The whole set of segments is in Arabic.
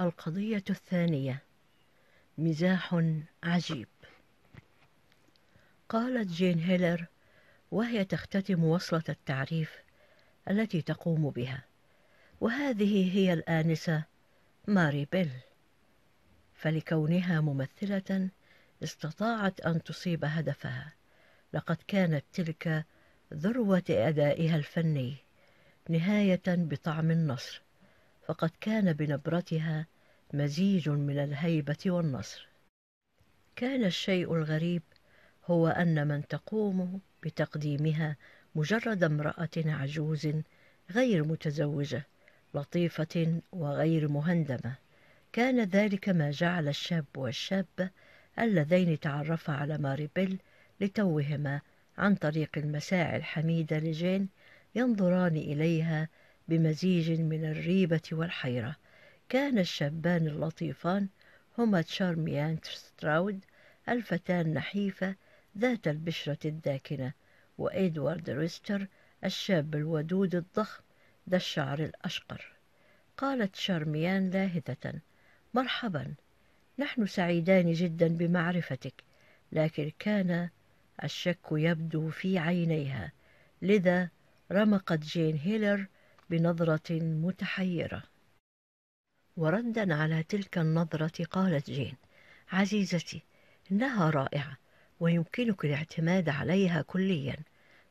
القضية الثانية مزاح عجيب قالت جين هيلر وهي تختتم وصلة التعريف التي تقوم بها وهذه هي الآنسة ماري بيل فلكونها ممثلة استطاعت أن تصيب هدفها لقد كانت تلك ذروة أدائها الفني نهاية بطعم النصر فقد كان بنبرتها مزيج من الهيبة والنصر كان الشيء الغريب هو أن من تقوم بتقديمها مجرد امرأة عجوز غير متزوجة لطيفة وغير مهندمة كان ذلك ما جعل الشاب والشابة اللذين تعرفا على ماريبيل لتوهما عن طريق المساعي الحميدة لجين ينظران إليها بمزيج من الريبة والحيرة كان الشابان اللطيفان هما تشارميان ستراود الفتاة النحيفة ذات البشرة الداكنة وإدوارد ريستر الشاب الودود الضخم ذا الشعر الأشقر قالت شارميان لاهثة مرحبا نحن سعيدان جدا بمعرفتك لكن كان الشك يبدو في عينيها لذا رمقت جين هيلر بنظرة متحيرة وردا على تلك النظرة قالت جين عزيزتي إنها رائعة ويمكنك الاعتماد عليها كليا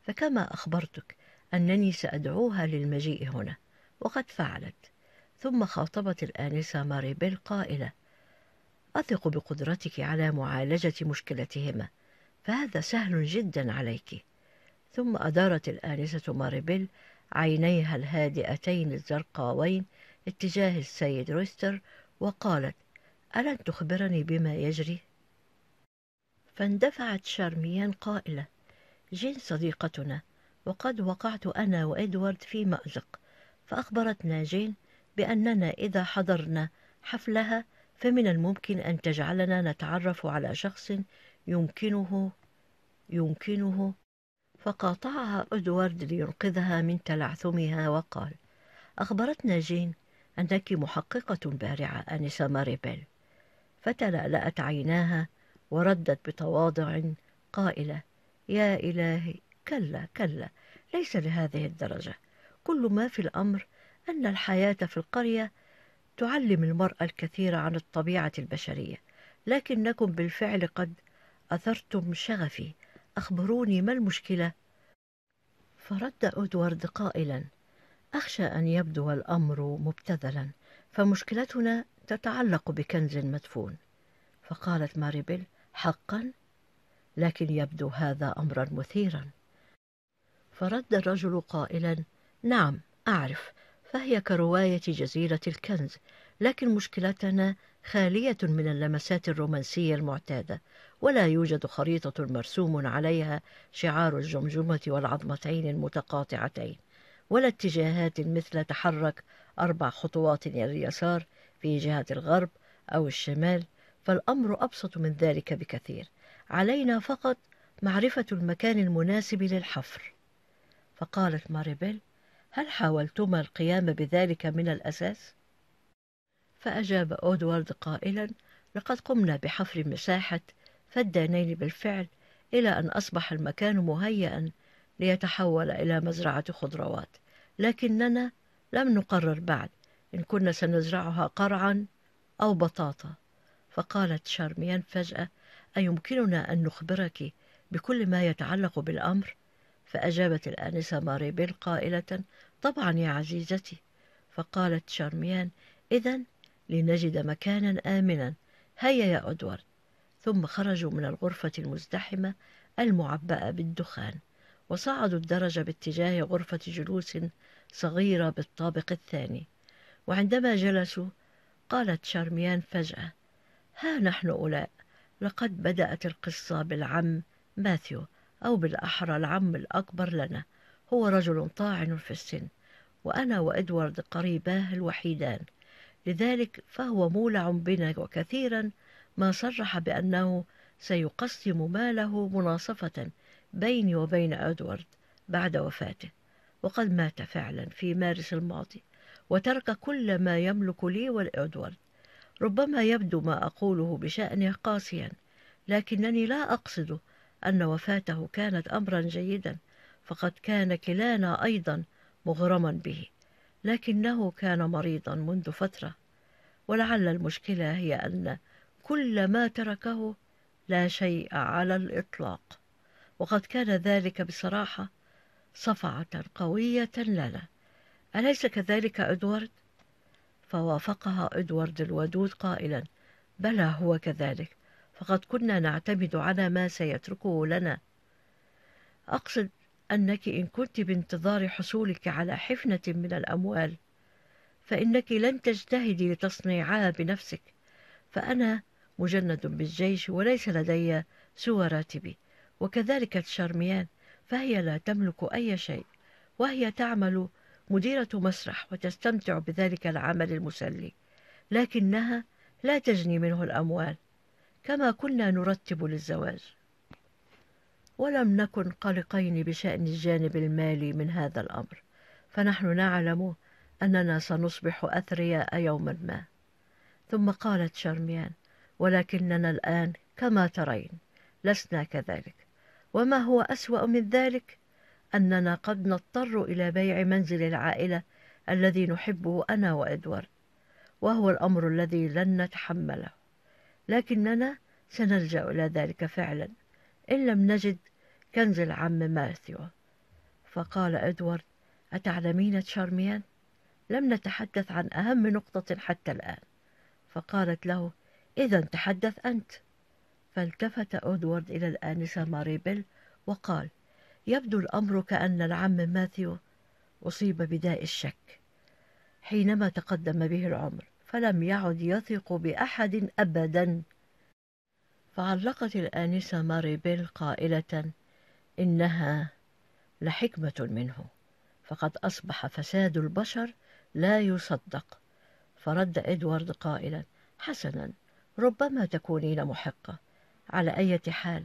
فكما أخبرتك أنني سأدعوها للمجيء هنا وقد فعلت ثم خاطبت الآنسة ماريبيل قائلة أثق بقدرتك على معالجة مشكلتهما فهذا سهل جدا عليك ثم أدارت الآنسة ماريبيل عينيها الهادئتين الزرقاوين اتجاه السيد روستر وقالت ألن تخبرني بما يجري؟ فاندفعت شارميان قائلة جين صديقتنا وقد وقعت أنا وإدوارد في مأزق فأخبرتنا جين بأننا إذا حضرنا حفلها فمن الممكن أن تجعلنا نتعرف على شخص يمكنه يمكنه فقاطعها أدوارد لينقذها من تلعثمها وقال أخبرتنا جين أنك محققة بارعة أنسة ماريبيل فتلألأت عيناها وردت بتواضع قائلة يا إلهي كلا كلا ليس لهذه الدرجة كل ما في الأمر أن الحياة في القرية تعلم المرأة الكثير عن الطبيعة البشرية لكنكم بالفعل قد أثرتم شغفي أخبروني ما المشكلة فرد أدوارد قائلا أخشى أن يبدو الأمر مبتذلا فمشكلتنا تتعلق بكنز مدفون فقالت ماريبل حقا لكن يبدو هذا أمرا مثيرا فرد الرجل قائلا نعم أعرف فهي كرواية جزيرة الكنز لكن مشكلتنا خالية من اللمسات الرومانسية المعتادة ولا يوجد خريطة مرسوم عليها شعار الجمجمة والعظمتين المتقاطعتين ولا اتجاهات مثل تحرك أربع خطوات إلى اليسار في جهة الغرب أو الشمال فالأمر أبسط من ذلك بكثير علينا فقط معرفة المكان المناسب للحفر فقالت ماريبيل هل حاولتما القيام بذلك من الأساس؟ فأجاب أودوارد قائلا لقد قمنا بحفر مساحة فدانين بالفعل إلى أن أصبح المكان مهيئا ليتحول إلى مزرعة خضروات لكننا لم نقرر بعد إن كنا سنزرعها قرعا أو بطاطا فقالت شارميان فجأة أيمكننا أن نخبرك بكل ما يتعلق بالأمر؟ فأجابت الآنسة ماريبيل قائلة طبعا يا عزيزتي فقالت شارميان إذا لنجد مكانا آمنا هيا يا أدوارد ثم خرجوا من الغرفة المزدحمة المعبأة بالدخان وصعدوا الدرج باتجاه غرفة جلوس صغيرة بالطابق الثاني وعندما جلسوا قالت شارميان فجأة ها نحن أولاء لقد بدأت القصة بالعم ماثيو أو بالأحرى العم الأكبر لنا هو رجل طاعن في السن وأنا وإدوارد قريباه الوحيدان لذلك فهو مولع بنا وكثيرا ما صرح بأنه سيقسم ماله مناصفة بيني وبين أدوارد بعد وفاته وقد مات فعلا في مارس الماضي وترك كل ما يملك لي والإدوارد ربما يبدو ما أقوله بشأنه قاسيا لكنني لا أقصد أن وفاته كانت أمرا جيدا فقد كان كلانا أيضا مغرما به لكنه كان مريضا منذ فترة ولعل المشكلة هي أن كل ما تركه لا شيء على الإطلاق وقد كان ذلك بصراحة صفعة قوية لنا أليس كذلك إدوارد؟ فوافقها إدوارد الودود قائلا بلى هو كذلك فقد كنا نعتمد على ما سيتركه لنا أقصد أنك إن كنت بانتظار حصولك على حفنة من الأموال فإنك لن تجتهدي لتصنيعها بنفسك فأنا مجند بالجيش وليس لدي سوى راتبي وكذلك تشارميان فهي لا تملك أي شيء وهي تعمل مديرة مسرح وتستمتع بذلك العمل المسلي لكنها لا تجني منه الأموال كما كنا نرتب للزواج ولم نكن قلقين بشأن الجانب المالي من هذا الأمر فنحن نعلم أننا سنصبح أثرياء يوما ما ثم قالت شارميان ولكننا الآن كما ترين لسنا كذلك وما هو أسوأ من ذلك أننا قد نضطر إلى بيع منزل العائلة الذي نحبه أنا وإدوارد وهو الأمر الذي لن نتحمله لكننا سنلجأ إلى ذلك فعلا إن لم نجد كنز العم ماثيو فقال إدوارد أتعلمين تشارميان؟ لم نتحدث عن أهم نقطة حتى الآن فقالت له إذا تحدث أنت فالتفت أدوارد إلى الآنسة ماريبل وقال يبدو الأمر كأن العم ماثيو أصيب بداء الشك حينما تقدم به العمر فلم يعد يثق بأحد أبدا فعلقت الآنسة ماريبل قائلة إنها لحكمة منه فقد أصبح فساد البشر لا يصدق فرد إدوارد قائلا حسنا ربما تكونين محقة على أي حال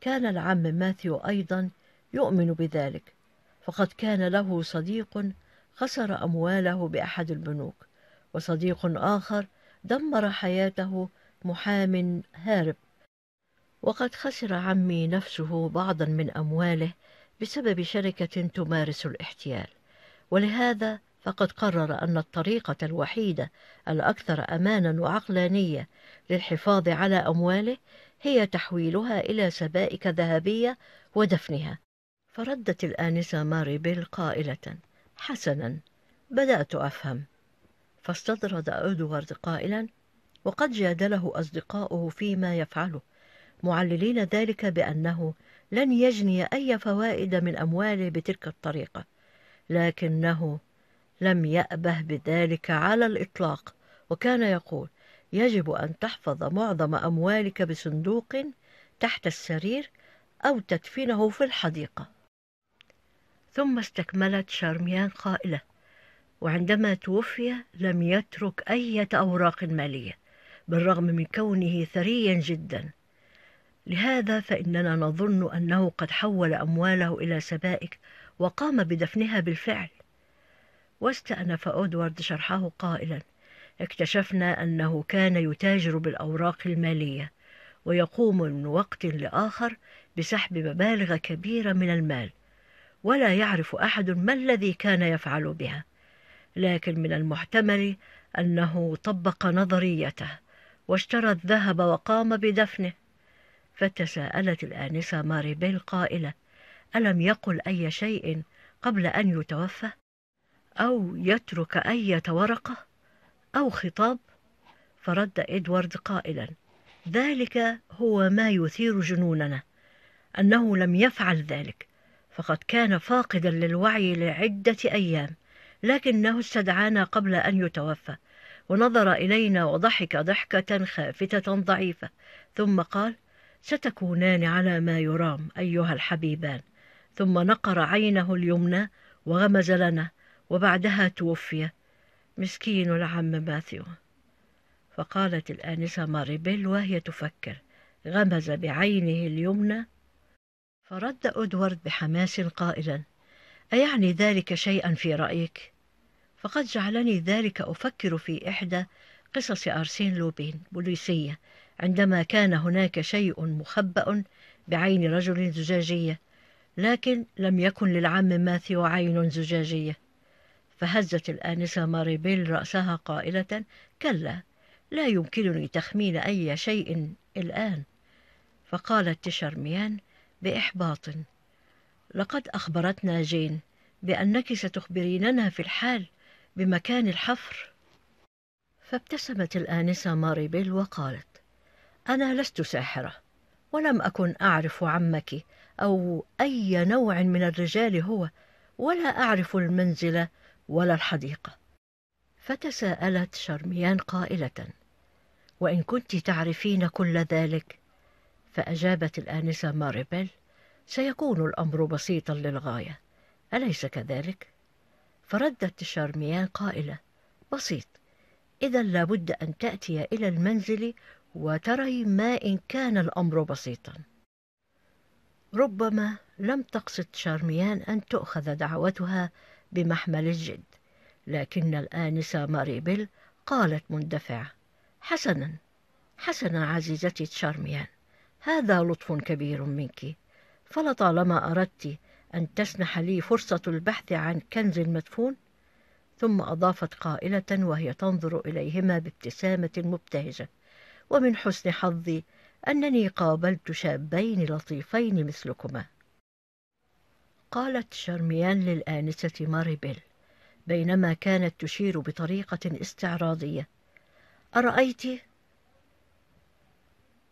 كان العم ماثيو أيضا يؤمن بذلك فقد كان له صديق خسر أمواله بأحد البنوك وصديق آخر دمر حياته محام هارب وقد خسر عمي نفسه بعضا من أمواله بسبب شركة تمارس الاحتيال ولهذا فقد قرر أن الطريقة الوحيدة الأكثر أمانا وعقلانية للحفاظ على أمواله هي تحويلها إلى سبائك ذهبية ودفنها فردت الآنسة ماري بيل قائلة حسنا بدأت أفهم فاستطرد أدوارد قائلا وقد جادله أصدقاؤه فيما يفعله معللين ذلك بأنه لن يجني أي فوائد من أمواله بتلك الطريقة لكنه لم يأبه بذلك على الإطلاق وكان يقول يجب أن تحفظ معظم أموالك بصندوق تحت السرير أو تدفنه في الحديقة ثم استكملت شارميان قائلة وعندما توفي لم يترك أي أوراق مالية بالرغم من كونه ثريا جدا لهذا فإننا نظن أنه قد حول أمواله إلى سبائك وقام بدفنها بالفعل واستأنف أدوارد شرحه قائلا اكتشفنا أنه كان يتاجر بالأوراق المالية ويقوم من وقت لآخر بسحب مبالغ كبيرة من المال ولا يعرف أحد ما الذي كان يفعل بها لكن من المحتمل أنه طبق نظريته واشترى الذهب وقام بدفنه فتساءلت الآنسة ماري بيل قائلة ألم يقل أي شيء قبل أن يتوفى أو يترك أية ورقة أو خطاب فرد إدوارد قائلا ذلك هو ما يثير جنوننا أنه لم يفعل ذلك فقد كان فاقدا للوعي لعدة أيام لكنه استدعانا قبل أن يتوفى ونظر إلينا وضحك ضحكة خافتة ضعيفة ثم قال ستكونان على ما يرام أيها الحبيبان ثم نقر عينه اليمنى وغمز لنا وبعدها توفي مسكين العم ماثيو فقالت الآنسة ماريبيل وهي تفكر غمز بعينه اليمنى فرد أدوارد بحماس قائلا أيعني ذلك شيئا في رأيك؟ فقد جعلني ذلك أفكر في إحدى قصص أرسين لوبين بوليسية عندما كان هناك شيء مخبأ بعين رجل زجاجية لكن لم يكن للعم ماثيو عين زجاجية فهزت الآنسة ماريبيل رأسها قائلة كلا لا يمكنني تخمين أي شيء الآن فقالت تشارميان بإحباط لقد أخبرتنا جين بأنك ستخبريننا في الحال بمكان الحفر فابتسمت الآنسة ماريبيل وقالت أنا لست ساحرة ولم أكن أعرف عمك أو أي نوع من الرجال هو ولا أعرف المنزل ولا الحديقة فتساءلت شرميان قائلة وإن كنت تعرفين كل ذلك فأجابت الآنسة ماريبيل سيكون الأمر بسيطا للغاية أليس كذلك؟ فردت شارميان قائلة بسيط إذا لابد أن تأتي إلى المنزل وتري ما إن كان الأمر بسيطا ربما لم تقصد شارميان أن تؤخذ دعوتها بمحمل الجد لكن الآنسة ماريبل قالت مندفعة حسنا حسنا عزيزتي تشارميان هذا لطف كبير منك فلطالما أردت أن تسنح لي فرصة البحث عن كنز مدفون ثم أضافت قائلة وهي تنظر إليهما بابتسامة مبتهجة ومن حسن حظي أنني قابلت شابين لطيفين مثلكما قالت شارميان للآنسة ماريبيل بينما كانت تشير بطريقة استعراضية أرأيت؟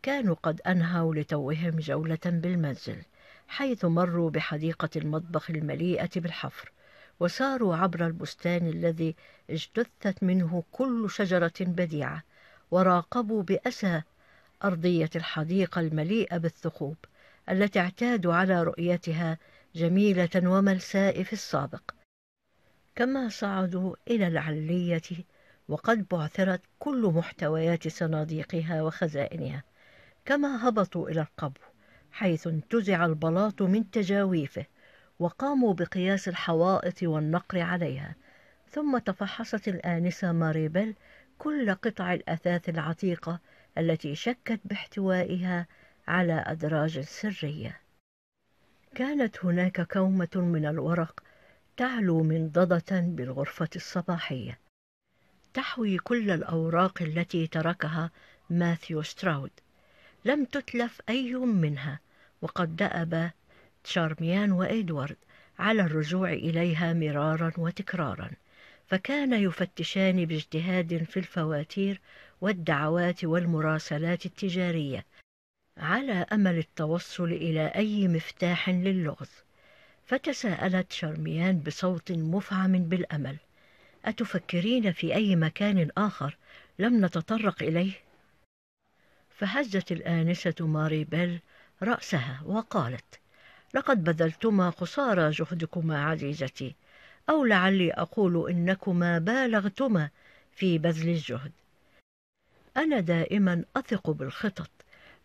كانوا قد أنهوا لتوهم جولة بالمنزل حيث مروا بحديقة المطبخ المليئة بالحفر وساروا عبر البستان الذي اجتثت منه كل شجرة بديعة وراقبوا بأسى أرضية الحديقة المليئة بالثقوب التي اعتادوا على رؤيتها جميلة وملساء في السابق كما صعدوا إلى العلية وقد بعثرت كل محتويات صناديقها وخزائنها كما هبطوا إلى القبو حيث انتزع البلاط من تجاويفه وقاموا بقياس الحوائط والنقر عليها ثم تفحصت الآنسة ماريبل كل قطع الأثاث العتيقة التي شكت باحتوائها على أدراج سرية كانت هناك كومة من الورق تعلو منضدة بالغرفة الصباحية تحوي كل الأوراق التي تركها ماثيو ستراود لم تتلف أي منها وقد دأب تشارميان وإدوارد على الرجوع إليها مرارا وتكرارا فكان يفتشان باجتهاد في الفواتير والدعوات والمراسلات التجارية على أمل التوصل إلى أي مفتاح للغز فتساءلت شارميان بصوت مفعم بالأمل أتفكرين في أي مكان آخر لم نتطرق إليه؟ فهزت الآنسة ماري بيل رأسها وقالت لقد بذلتما قصارى جهدكما عزيزتي أو لعلي أقول إنكما بالغتما في بذل الجهد أنا دائما أثق بالخطط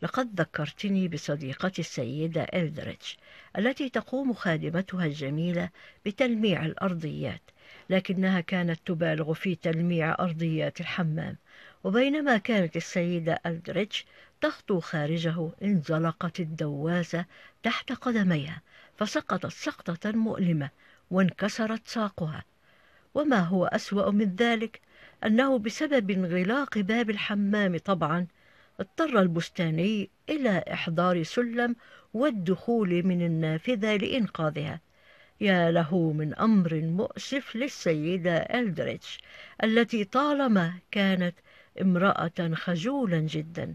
لقد ذكرتني بصديقتي السيدة إلدريتش التي تقوم خادمتها الجميلة بتلميع الأرضيات لكنها كانت تبالغ في تلميع أرضيات الحمام وبينما كانت السيدة ألدريتش تخطو خارجه انزلقت الدواسة تحت قدميها فسقطت سقطة مؤلمة وانكسرت ساقها وما هو أسوأ من ذلك أنه بسبب انغلاق باب الحمام طبعا اضطر البستاني إلى إحضار سلم والدخول من النافذة لإنقاذها يا له من أمر مؤسف للسيدة ألدريتش التي طالما كانت امرأة خجولا جدا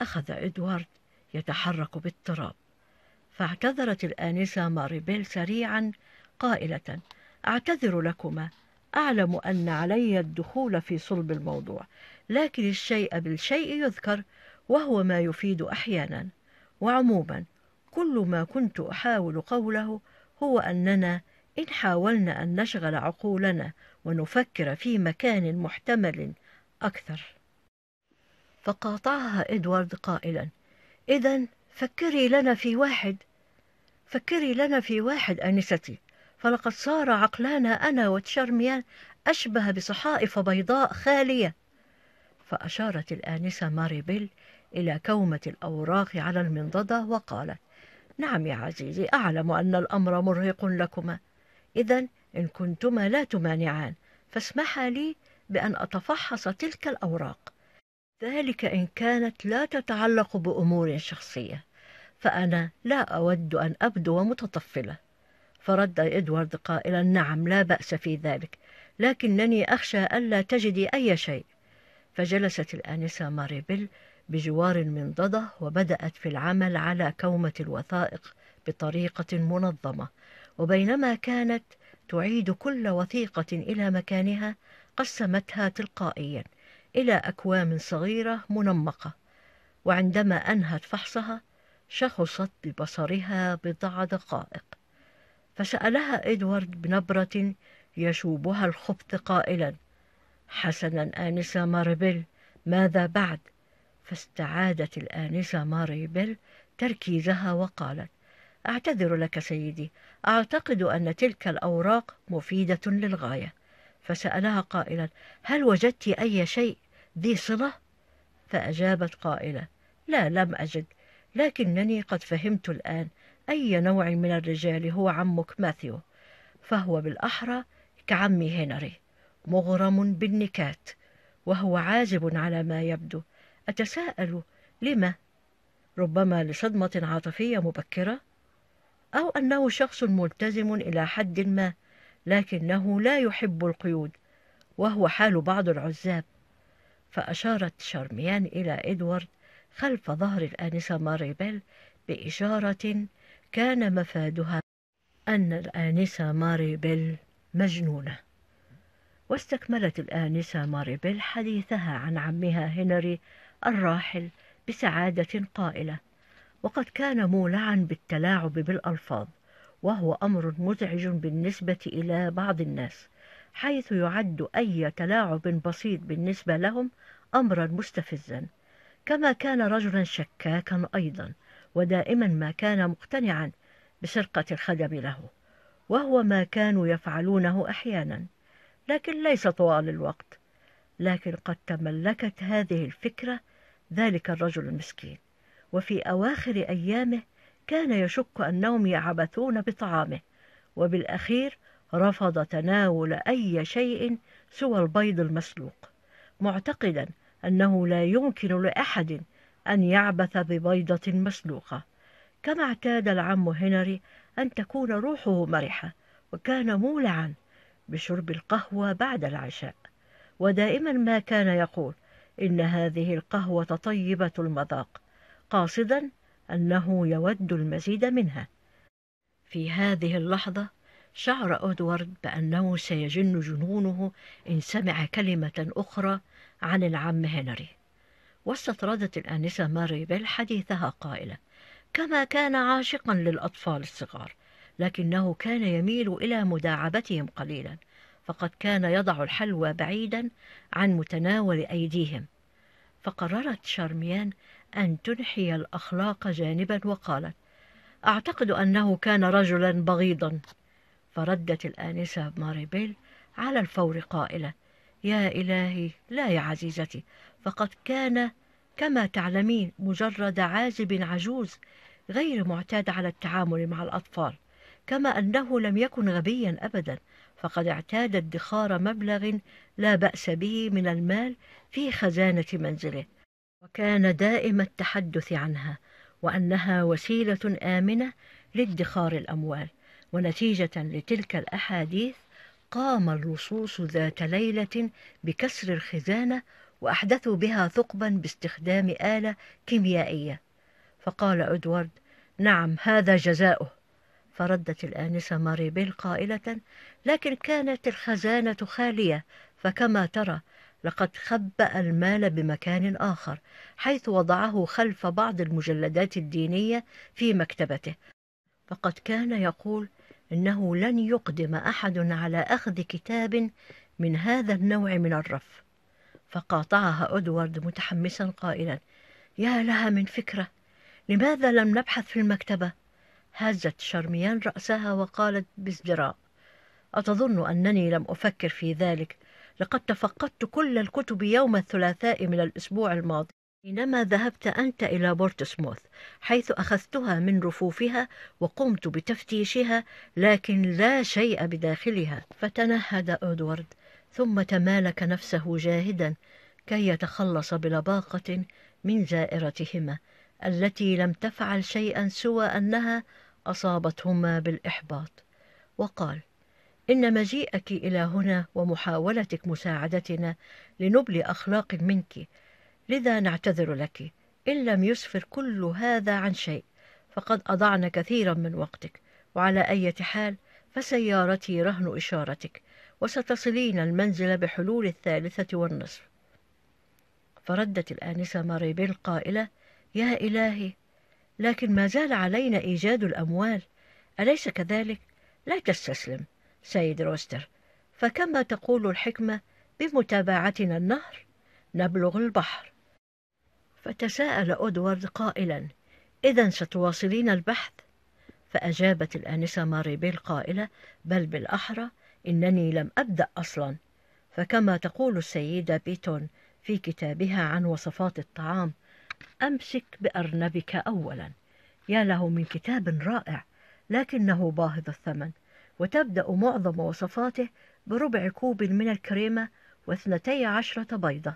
أخذ إدوارد يتحرك باضطراب فاعتذرت الآنسة ماريبيل سريعا قائلة أعتذر لكما أعلم أن علي الدخول في صلب الموضوع لكن الشيء بالشيء يذكر وهو ما يفيد أحيانا وعموما كل ما كنت أحاول قوله هو أننا إن حاولنا أن نشغل عقولنا ونفكر في مكان محتمل أكثر فقاطعها إدوارد قائلا إذا فكري لنا في واحد فكري لنا في واحد آنستي فلقد صار عقلانا أنا وتشارميان أشبه بصحائف بيضاء خالية فأشارت الآنسة ماريبيل إلى كومة الأوراق على المنضدة وقالت نعم يا عزيزي أعلم أن الأمر مرهق لكما إذا إن كنتما لا تمانعان فاسمحا لي بأن أتفحص تلك الأوراق ذلك إن كانت لا تتعلق بأمور شخصية فأنا لا أود أن أبدو متطفلة فرد إدوارد قائلا نعم لا بأس في ذلك لكنني أخشى ألا تجدي أي شيء فجلست الآنسة ماريبل بجوار المنضدة وبدأت في العمل على كومة الوثائق بطريقة منظمة وبينما كانت تعيد كل وثيقة إلى مكانها قسمتها تلقائيا إلى أكوام صغيرة منمقة وعندما أنهت فحصها شخصت ببصرها بضع دقائق فسألها إدوارد بنبرة يشوبها الخبث قائلا حسنا آنسة ماريبل ماذا بعد؟ فاستعادت الآنسة ماريبل تركيزها وقالت أعتذر لك سيدي أعتقد أن تلك الأوراق مفيدة للغاية فسألها قائلا هل وجدت أي شيء ذي صلة؟ فأجابت قائلة لا لم أجد لكنني قد فهمت الآن أي نوع من الرجال هو عمك ماثيو فهو بالأحرى كعمي هنري مغرم بالنكات وهو عازب على ما يبدو أتساءل لما ربما لصدمة عاطفية مبكرة أو أنه شخص ملتزم إلى حد ما لكنه لا يحب القيود وهو حال بعض العزاب فأشارت شارميان إلى إدوارد خلف ظهر الآنسة ماريبيل بإشارة كان مفادها أن الآنسة ماري بيل مجنونة واستكملت الآنسة ماري بيل حديثها عن عمها هنري الراحل بسعادة قائلة وقد كان مولعا بالتلاعب بالألفاظ وهو أمر مزعج بالنسبة إلى بعض الناس حيث يعد أي تلاعب بسيط بالنسبة لهم أمرا مستفزا كما كان رجلا شكاكا أيضا ودائما ما كان مقتنعا بسرقة الخدم له وهو ما كانوا يفعلونه أحيانا لكن ليس طوال الوقت لكن قد تملكت هذه الفكرة ذلك الرجل المسكين وفي أواخر أيامه كان يشك أنهم يعبثون بطعامه وبالأخير رفض تناول أي شيء سوى البيض المسلوق معتقدا أنه لا يمكن لأحد أن يعبث ببيضة مسلوقة كما اعتاد العم هنري أن تكون روحه مرحة وكان مولعا بشرب القهوة بعد العشاء ودائما ما كان يقول إن هذه القهوة طيبة المذاق قاصدا أنه يود المزيد منها في هذه اللحظة شعر أدوارد بأنه سيجن جنونه إن سمع كلمة أخرى عن العم هنري واستطردت الآنسة ماريبيل حديثها قائلة كما كان عاشقا للأطفال الصغار لكنه كان يميل إلى مداعبتهم قليلا فقد كان يضع الحلوى بعيدا عن متناول أيديهم فقررت شارميان أن تنحي الأخلاق جانبا وقالت أعتقد أنه كان رجلا بغيضا فردت الآنسة ماريبيل على الفور قائلة يا إلهي لا يا عزيزتي فقد كان كما تعلمين مجرد عازب عجوز غير معتاد على التعامل مع الأطفال كما أنه لم يكن غبيا أبدا فقد اعتاد ادخار مبلغ لا بأس به من المال في خزانة منزله وكان دائم التحدث عنها وأنها وسيلة آمنة لادخار الأموال ونتيجة لتلك الأحاديث قام اللصوص ذات ليلة بكسر الخزانة وأحدثوا بها ثقبا باستخدام آلة كيميائية فقال أدوارد نعم هذا جزاؤه فردت الآنسة ماريبيل قائلة لكن كانت الخزانة خالية فكما ترى لقد خبأ المال بمكان آخر حيث وضعه خلف بعض المجلدات الدينية في مكتبته فقد كان يقول إنه لن يقدم أحد على أخذ كتاب من هذا النوع من الرف فقاطعها أدوارد متحمسا قائلا يا لها من فكرة لماذا لم نبحث في المكتبة؟ هزت شرميان رأسها وقالت بازدراء أتظن أنني لم أفكر في ذلك لقد تفقدت كل الكتب يوم الثلاثاء من الأسبوع الماضي حينما ذهبت أنت إلى بورتسموث حيث أخذتها من رفوفها وقمت بتفتيشها لكن لا شيء بداخلها فتنهد أدوارد ثم تمالك نفسه جاهدا كي يتخلص بلباقة من زائرتهما التي لم تفعل شيئا سوى أنها أصابتهما بالإحباط وقال إن مجيئك إلى هنا ومحاولتك مساعدتنا لنبل أخلاق منك لذا نعتذر لك إن لم يسفر كل هذا عن شيء فقد أضعنا كثيرا من وقتك وعلى أي حال فسيارتي رهن إشارتك وستصلين المنزل بحلول الثالثة والنصف فردت الآنسة ماريبيل قائلة يا إلهي لكن ما زال علينا إيجاد الأموال أليس كذلك؟ لا تستسلم سيد روستر فكما تقول الحكمة بمتابعتنا النهر نبلغ البحر فتساءل أدوارد قائلا إذا ستواصلين البحث فأجابت الآنسة ماريبيل قائلة بل بالأحرى إنني لم أبدأ أصلا فكما تقول السيدة بيتون في كتابها عن وصفات الطعام أمسك بأرنبك أولا يا له من كتاب رائع لكنه باهظ الثمن وتبدأ معظم وصفاته بربع كوب من الكريمة واثنتي عشرة بيضة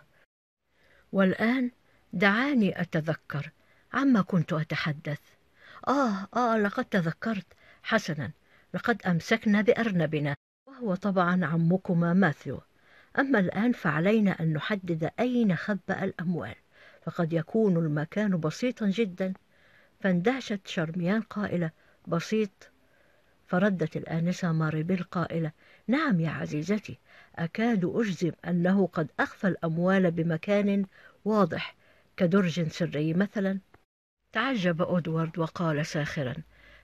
والآن دعاني أتذكر عما كنت أتحدث آه آه لقد تذكرت حسنا لقد أمسكنا بأرنبنا وهو طبعا عمكما ماثيو أما الآن فعلينا أن نحدد أين خبأ الأموال فقد يكون المكان بسيطا جدا فاندهشت شرميان قائلة بسيط فردت الآنسة ماريبيل قائلة نعم يا عزيزتي أكاد أجزم أنه قد أخفى الأموال بمكان واضح كدرج سري مثلا تعجب أدوارد وقال ساخرا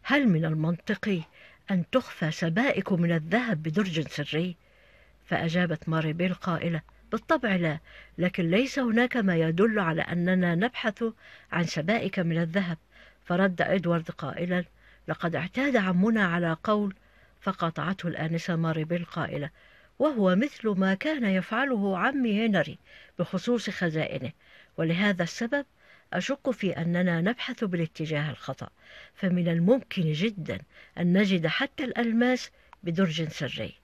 هل من المنطقي أن تخفى سبائك من الذهب بدرج سري فأجابت ماري بيل قائلة بالطبع لا لكن ليس هناك ما يدل على أننا نبحث عن سبائك من الذهب فرد إدوارد قائلا لقد اعتاد عمنا على قول فقاطعته الآنسة ماري بيل قائلة وهو مثل ما كان يفعله عمي هنري بخصوص خزائنه ولهذا السبب أشك في أننا نبحث بالاتجاه الخطأ فمن الممكن جدا أن نجد حتى الألماس بدرج سري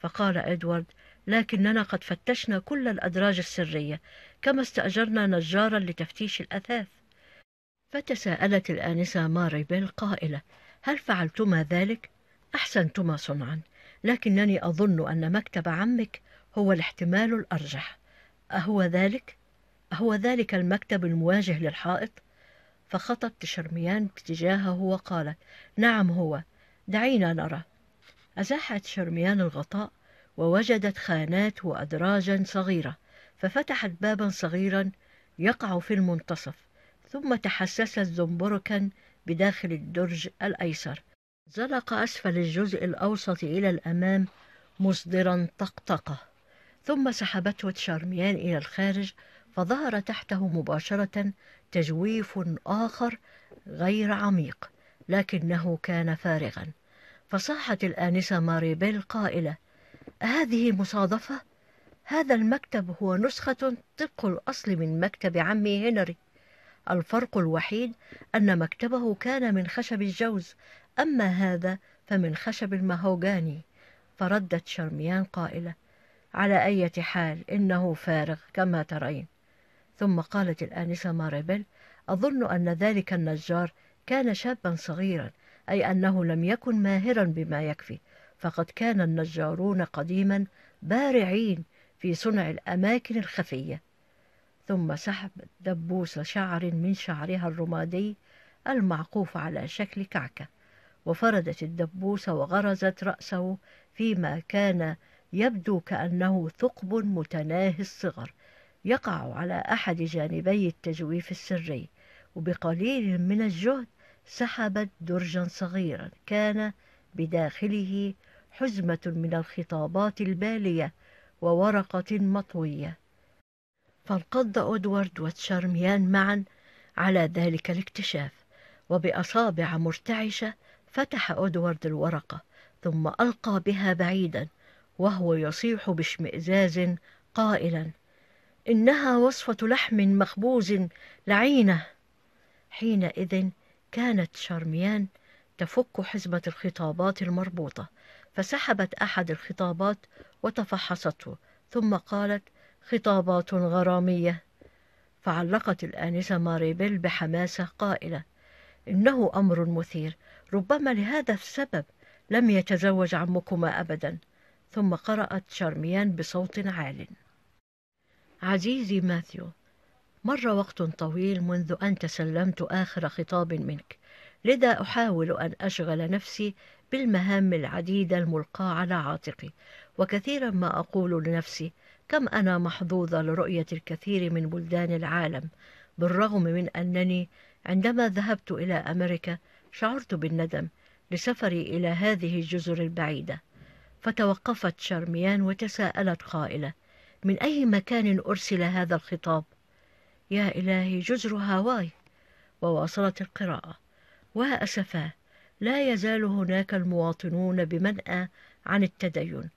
فقال إدوارد لكننا قد فتشنا كل الأدراج السرية كما استأجرنا نجارا لتفتيش الأثاث فتساءلت الآنسة ماري بيل قائلة هل فعلتما ذلك؟ أحسنتما صنعا لكنني أظن أن مكتب عمك هو الاحتمال الأرجح أهو ذلك؟ هو ذلك المكتب المواجه للحائط فخطت شرميان باتجاهه وقالت نعم هو دعينا نرى أزاحت شرميان الغطاء ووجدت خانات وأدراجا صغيرة ففتحت بابا صغيرا يقع في المنتصف ثم تحسست زنبركا بداخل الدرج الأيسر زلق أسفل الجزء الأوسط إلى الأمام مصدرا طقطقة ثم سحبته شارميان إلى الخارج فظهر تحته مباشرة تجويف آخر غير عميق لكنه كان فارغا فصاحت الآنسة ماريبيل قائلة أهذه مصادفة؟ هذا المكتب هو نسخة طبق الأصل من مكتب عمي هنري الفرق الوحيد أن مكتبه كان من خشب الجوز أما هذا فمن خشب المهوجاني فردت شرميان قائلة على أي حال إنه فارغ كما ترين ثم قالت الآنسة ماريبل أظن أن ذلك النجار كان شابا صغيرا أي أنه لم يكن ماهرا بما يكفي فقد كان النجارون قديما بارعين في صنع الأماكن الخفية ثم سحب دبوس شعر من شعرها الرمادي المعقوف على شكل كعكة وفردت الدبوس وغرزت رأسه فيما كان يبدو كأنه ثقب متناهي الصغر يقع على أحد جانبي التجويف السري وبقليل من الجهد سحبت درجا صغيرا كان بداخله حزمة من الخطابات البالية وورقة مطوية فانقض أدوارد وتشارميان معا على ذلك الاكتشاف وبأصابع مرتعشة فتح أدوارد الورقة ثم ألقى بها بعيدا وهو يصيح باشمئزاز قائلا إنها وصفة لحم مخبوز لعينة حينئذ كانت شارميان تفك حزمة الخطابات المربوطة فسحبت أحد الخطابات وتفحصته ثم قالت خطابات غرامية فعلقت الآنسة ماريبيل بحماسة قائلة إنه أمر مثير ربما لهذا السبب لم يتزوج عمكما أبدا ثم قرأت شارميان بصوت عال عزيزي ماثيو مر وقت طويل منذ أن تسلمت آخر خطاب منك لذا أحاول أن أشغل نفسي بالمهام العديدة الملقاة على عاتقي وكثيرا ما أقول لنفسي كم أنا محظوظة لرؤية الكثير من بلدان العالم بالرغم من أنني عندما ذهبت إلى أمريكا شعرت بالندم لسفري إلى هذه الجزر البعيدة فتوقفت شرميان وتساءلت قائلة من أي مكان أرسل هذا الخطاب يا إلهي جزر هاواي وواصلت القراءة وأسفاه لا يزال هناك المواطنون بمنأى عن التدين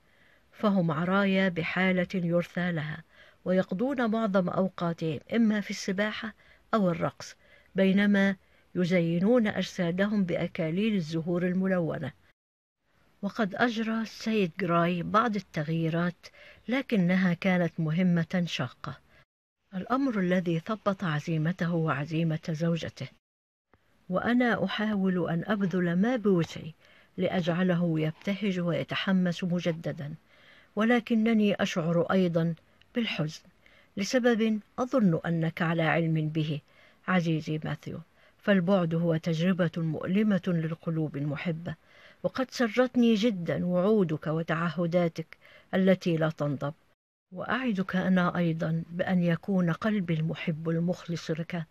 فهم عرايا بحالة يرثى لها ويقضون معظم أوقاتهم إما في السباحة أو الرقص بينما يزينون أجسادهم بأكاليل الزهور الملونة وقد أجرى السيد جراي بعض التغييرات لكنها كانت مهمة شاقة الأمر الذي ثبط عزيمته وعزيمة زوجته وأنا أحاول أن أبذل ما بوسعي لأجعله يبتهج ويتحمس مجددا ولكنني أشعر أيضا بالحزن لسبب أظن أنك على علم به عزيزي ماثيو فالبعد هو تجربة مؤلمة للقلوب المحبة وقد سرتني جدا وعودك وتعهداتك التي لا تنضب وأعدك أنا أيضا بأن يكون قلبي المحب المخلص لك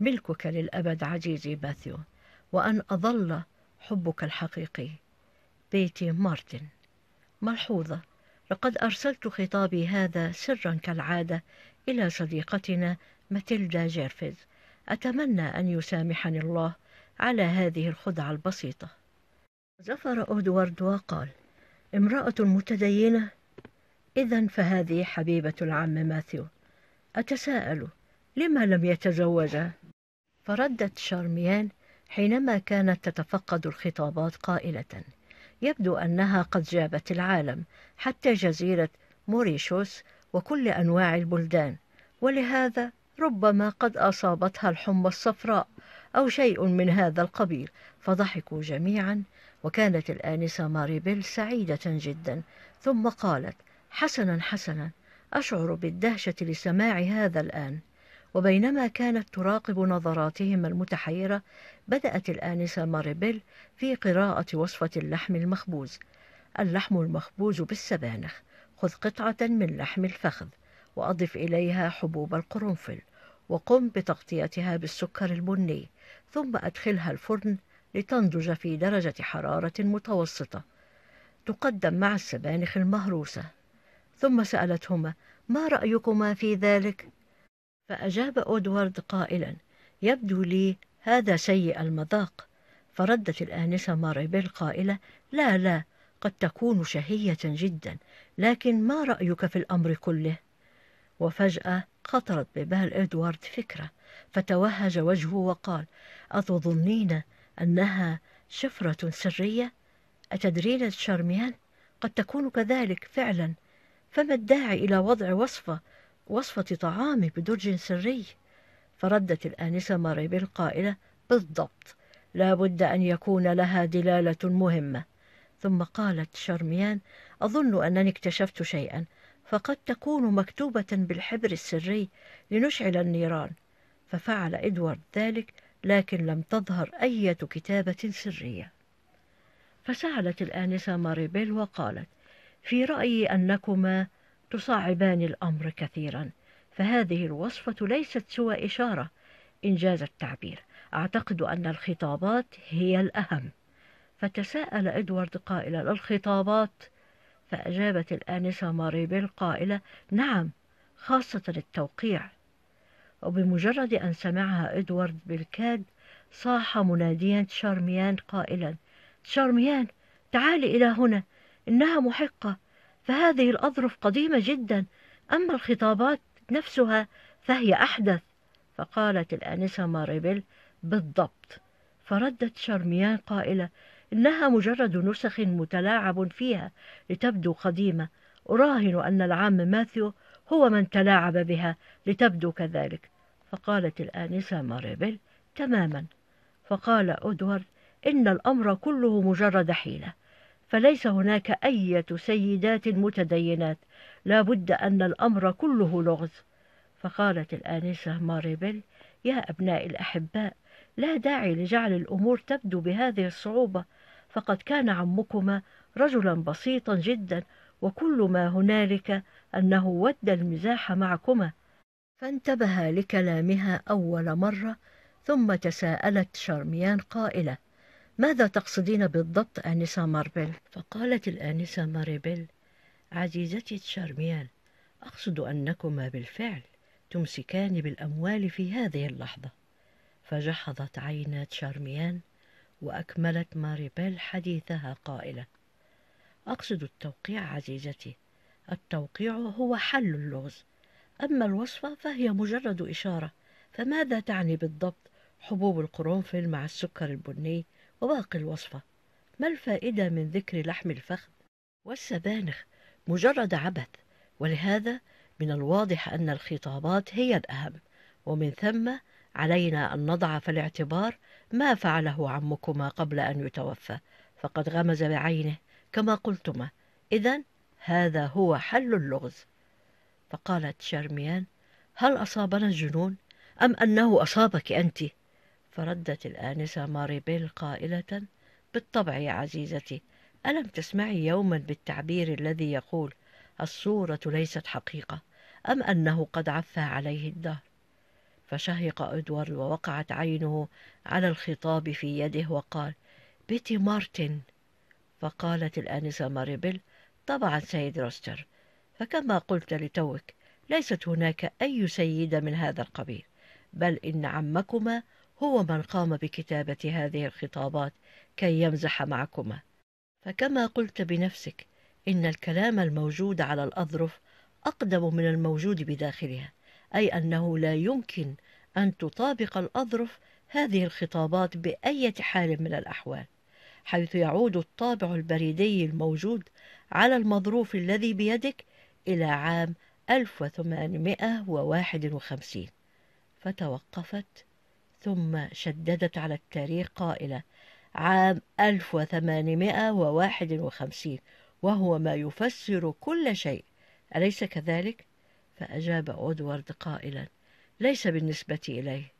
ملكك للأبد عزيزي باثيو وأن أظل حبك الحقيقي بيتي مارتن ملحوظة لقد أرسلت خطابي هذا سرا كالعادة إلى صديقتنا ماتيلدا جيرفيز أتمنى أن يسامحني الله على هذه الخدعة البسيطة زفر أدوارد وقال امرأة متدينة إذا فهذه حبيبة العم ماثيو أتساءل لما لم يتزوج فردت شارميان حينما كانت تتفقد الخطابات قائلة يبدو أنها قد جابت العالم حتى جزيرة موريشوس وكل أنواع البلدان ولهذا ربما قد أصابتها الحمى الصفراء أو شيء من هذا القبيل فضحكوا جميعا وكانت الآنسة ماريبيل سعيدة جدا ثم قالت حسنا حسنا أشعر بالدهشة لسماع هذا الآن وبينما كانت تراقب نظراتهما المتحيرة بدأت الآنسة ماريبيل في قراءة وصفة اللحم المخبوز اللحم المخبوز بالسبانخ خذ قطعة من لحم الفخذ وأضف إليها حبوب القرنفل وقم بتغطيتها بالسكر البني ثم أدخلها الفرن لتنضج في درجة حرارة متوسطة تقدم مع السبانخ المهروسة ثم سألتهما ما رأيكما في ذلك؟ فأجاب أودوارد قائلا يبدو لي هذا سيء المذاق فردت الآنسة ماريبيل قائلة لا لا قد تكون شهية جدا لكن ما رأيك في الأمر كله؟ وفجأة خطرت ببال إدوارد فكرة فتوهج وجهه وقال أتظنين أنها شفرة سرية؟ أتدرين شارميان؟ قد تكون كذلك فعلا فما الداعي إلى وضع وصفة وصفة طعامي بدرج سري فردت الآنسة ماري بالقائلة بالضبط لا بد أن يكون لها دلالة مهمة ثم قالت شرميان أظن أنني اكتشفت شيئا فقد تكون مكتوبة بالحبر السري لنشعل النيران ففعل إدوارد ذلك لكن لم تظهر أي كتابة سرية فسألت الآنسة ماريبيل وقالت في رأيي أنكما تصعبان الأمر كثيرا فهذه الوصفة ليست سوى إشارة إن جاز التعبير أعتقد أن الخطابات هي الأهم فتساءل إدوارد قائلا الخطابات فأجابت الآنسة ماريبيل قائلة نعم خاصة التوقيع وبمجرد أن سمعها إدوارد بالكاد صاح مناديا تشارميان قائلا تشارميان تعالي إلى هنا إنها محقة فهذه الأظرف قديمة جدا أما الخطابات نفسها فهي أحدث فقالت الآنسة ماريبل بالضبط فردت شرميان قائلة إنها مجرد نسخ متلاعب فيها لتبدو قديمة أراهن أن العم ماثيو هو من تلاعب بها لتبدو كذلك فقالت الآنسة ماريبل تماما فقال أدوارد إن الأمر كله مجرد حيلة فليس هناك أي سيدات متدينات لا بد أن الأمر كله لغز فقالت الآنسة ماريبل يا أبناء الأحباء لا داعي لجعل الأمور تبدو بهذه الصعوبة فقد كان عمكما رجلا بسيطا جدا وكل ما هنالك أنه ود المزاح معكما فانتبه لكلامها أول مرة ثم تساءلت شارميان قائلة ماذا تقصدين بالضبط آنسة ماربل؟ فقالت الآنسة ماربل عزيزتي تشارميان أقصد أنكما بالفعل تمسكان بالأموال في هذه اللحظة فجحظت عينا تشارميان وأكملت ماريبيل حديثها قائلة أقصد التوقيع عزيزتي التوقيع هو حل اللغز أما الوصفة فهي مجرد إشارة فماذا تعني بالضبط حبوب القرنفل مع السكر البني وباقي الوصفة ما الفائدة من ذكر لحم الفخذ والسبانخ مجرد عبث ولهذا من الواضح أن الخطابات هي الأهم ومن ثم علينا أن نضع في الاعتبار ما فعله عمكما قبل أن يتوفى فقد غمز بعينه كما قلتما إذا هذا هو حل اللغز فقالت شارميان هل أصابنا الجنون أم أنه أصابك أنتِ فردت الآنسة ماريبيل قائلة بالطبع يا عزيزتي ألم تسمعي يوما بالتعبير الذي يقول الصورة ليست حقيقة أم أنه قد عفى عليه الدهر فشهق إدوارد ووقعت عينه على الخطاب في يده وقال بيتي مارتن فقالت الآنسة بيل: طبعا سيد روستر فكما قلت لتوك ليست هناك أي سيدة من هذا القبيل بل إن عمكما هو من قام بكتابة هذه الخطابات كي يمزح معكما فكما قلت بنفسك إن الكلام الموجود على الأظرف أقدم من الموجود بداخلها أي أنه لا يمكن أن تطابق الأظرف هذه الخطابات بأية حال من الأحوال حيث يعود الطابع البريدي الموجود على المظروف الذي بيدك إلى عام 1851 فتوقفت ثم شددت على التاريخ قائلة عام 1851 وهو ما يفسر كل شيء أليس كذلك؟ فأجاب أودوارد قائلا ليس بالنسبة إليه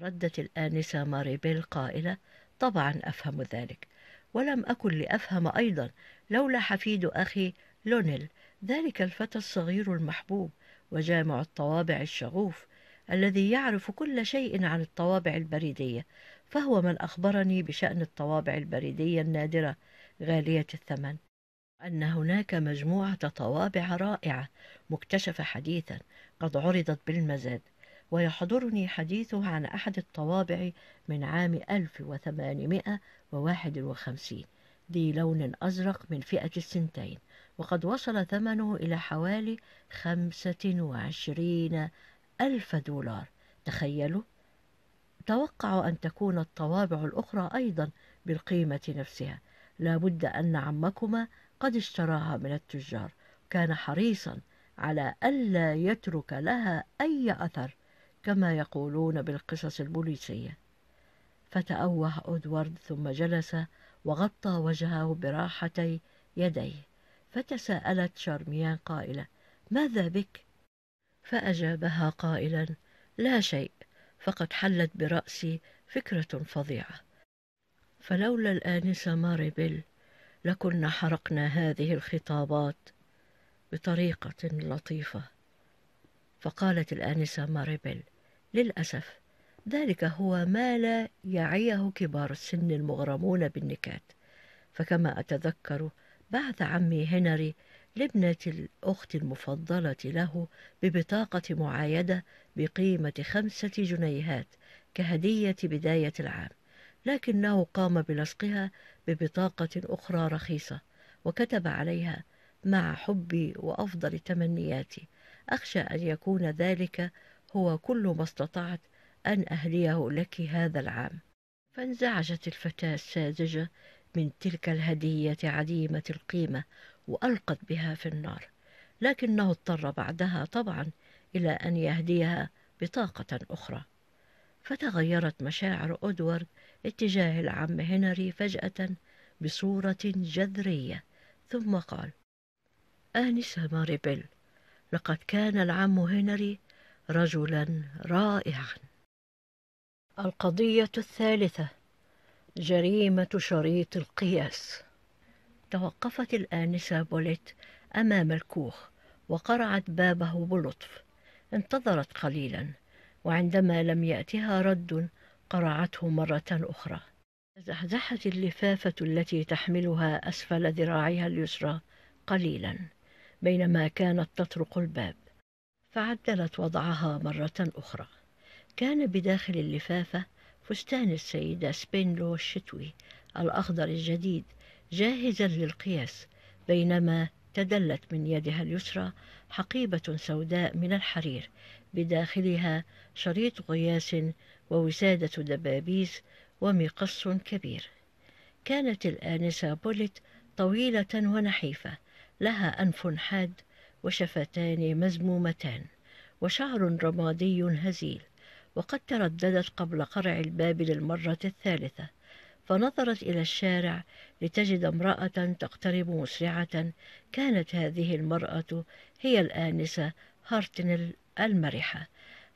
ردت الآنسة ماريبيل قائلة طبعا أفهم ذلك ولم أكن لأفهم أيضا لولا حفيد أخي لونيل ذلك الفتى الصغير المحبوب وجامع الطوابع الشغوف الذي يعرف كل شيء عن الطوابع البريدية فهو من أخبرني بشأن الطوابع البريدية النادرة غالية الثمن أن هناك مجموعة طوابع رائعة مكتشفة حديثا قد عرضت بالمزاد ويحضرني حديثه عن أحد الطوابع من عام 1851 ذي لون أزرق من فئة السنتين وقد وصل ثمنه إلى حوالي 25 ألف دولار تخيلوا توقعوا أن تكون الطوابع الأخرى أيضا بالقيمة نفسها لابد أن عمكما قد اشتراها من التجار كان حريصا على ألا يترك لها أي أثر كما يقولون بالقصص البوليسية فتأوه أدوارد ثم جلس وغطى وجهه براحتي يديه فتساءلت شارميان قائلة ماذا بك؟ فأجابها قائلا لا شيء فقد حلت برأسي فكرة فظيعة فلولا الآنسة ماريبيل لكنا حرقنا هذه الخطابات بطريقة لطيفة فقالت الآنسة ماريبيل للأسف ذلك هو ما لا يعيه كبار السن المغرمون بالنكات فكما أتذكر بعث عمي هنري لابنة الأخت المفضلة له ببطاقة معايدة بقيمة خمسة جنيهات كهدية بداية العام لكنه قام بلصقها ببطاقة أخرى رخيصة وكتب عليها مع حبي وأفضل تمنياتي أخشى أن يكون ذلك هو كل ما استطعت أن أهديه لك هذا العام فانزعجت الفتاة الساذجة من تلك الهدية عديمة القيمة وألقت بها في النار لكنه اضطر بعدها طبعا إلى أن يهديها بطاقة أخرى فتغيرت مشاعر أدوارد اتجاه العم هنري فجأة بصورة جذرية ثم قال آنسة ماريبيل لقد كان العم هنري رجلا رائعا القضية الثالثة جريمة شريط القياس توقفت الآنسة بوليت أمام الكوخ وقرعت بابه بلطف انتظرت قليلا وعندما لم يأتها رد قرعته مرة أخرى زحزحت اللفافة التي تحملها أسفل ذراعها اليسرى قليلا بينما كانت تطرق الباب فعدلت وضعها مرة أخرى كان بداخل اللفافة فستان السيدة سبينلو الشتوي الأخضر الجديد جاهزا للقياس بينما تدلت من يدها اليسرى حقيبة سوداء من الحرير بداخلها شريط قياس ووسادة دبابيس ومقص كبير كانت الآنسة بوليت طويلة ونحيفة لها أنف حاد وشفتان مزمومتان وشعر رمادي هزيل وقد ترددت قبل قرع الباب للمرة الثالثة فنظرت إلى الشارع لتجد امرأة تقترب مسرعة كانت هذه المرأة هي الآنسة هارتنل المرحة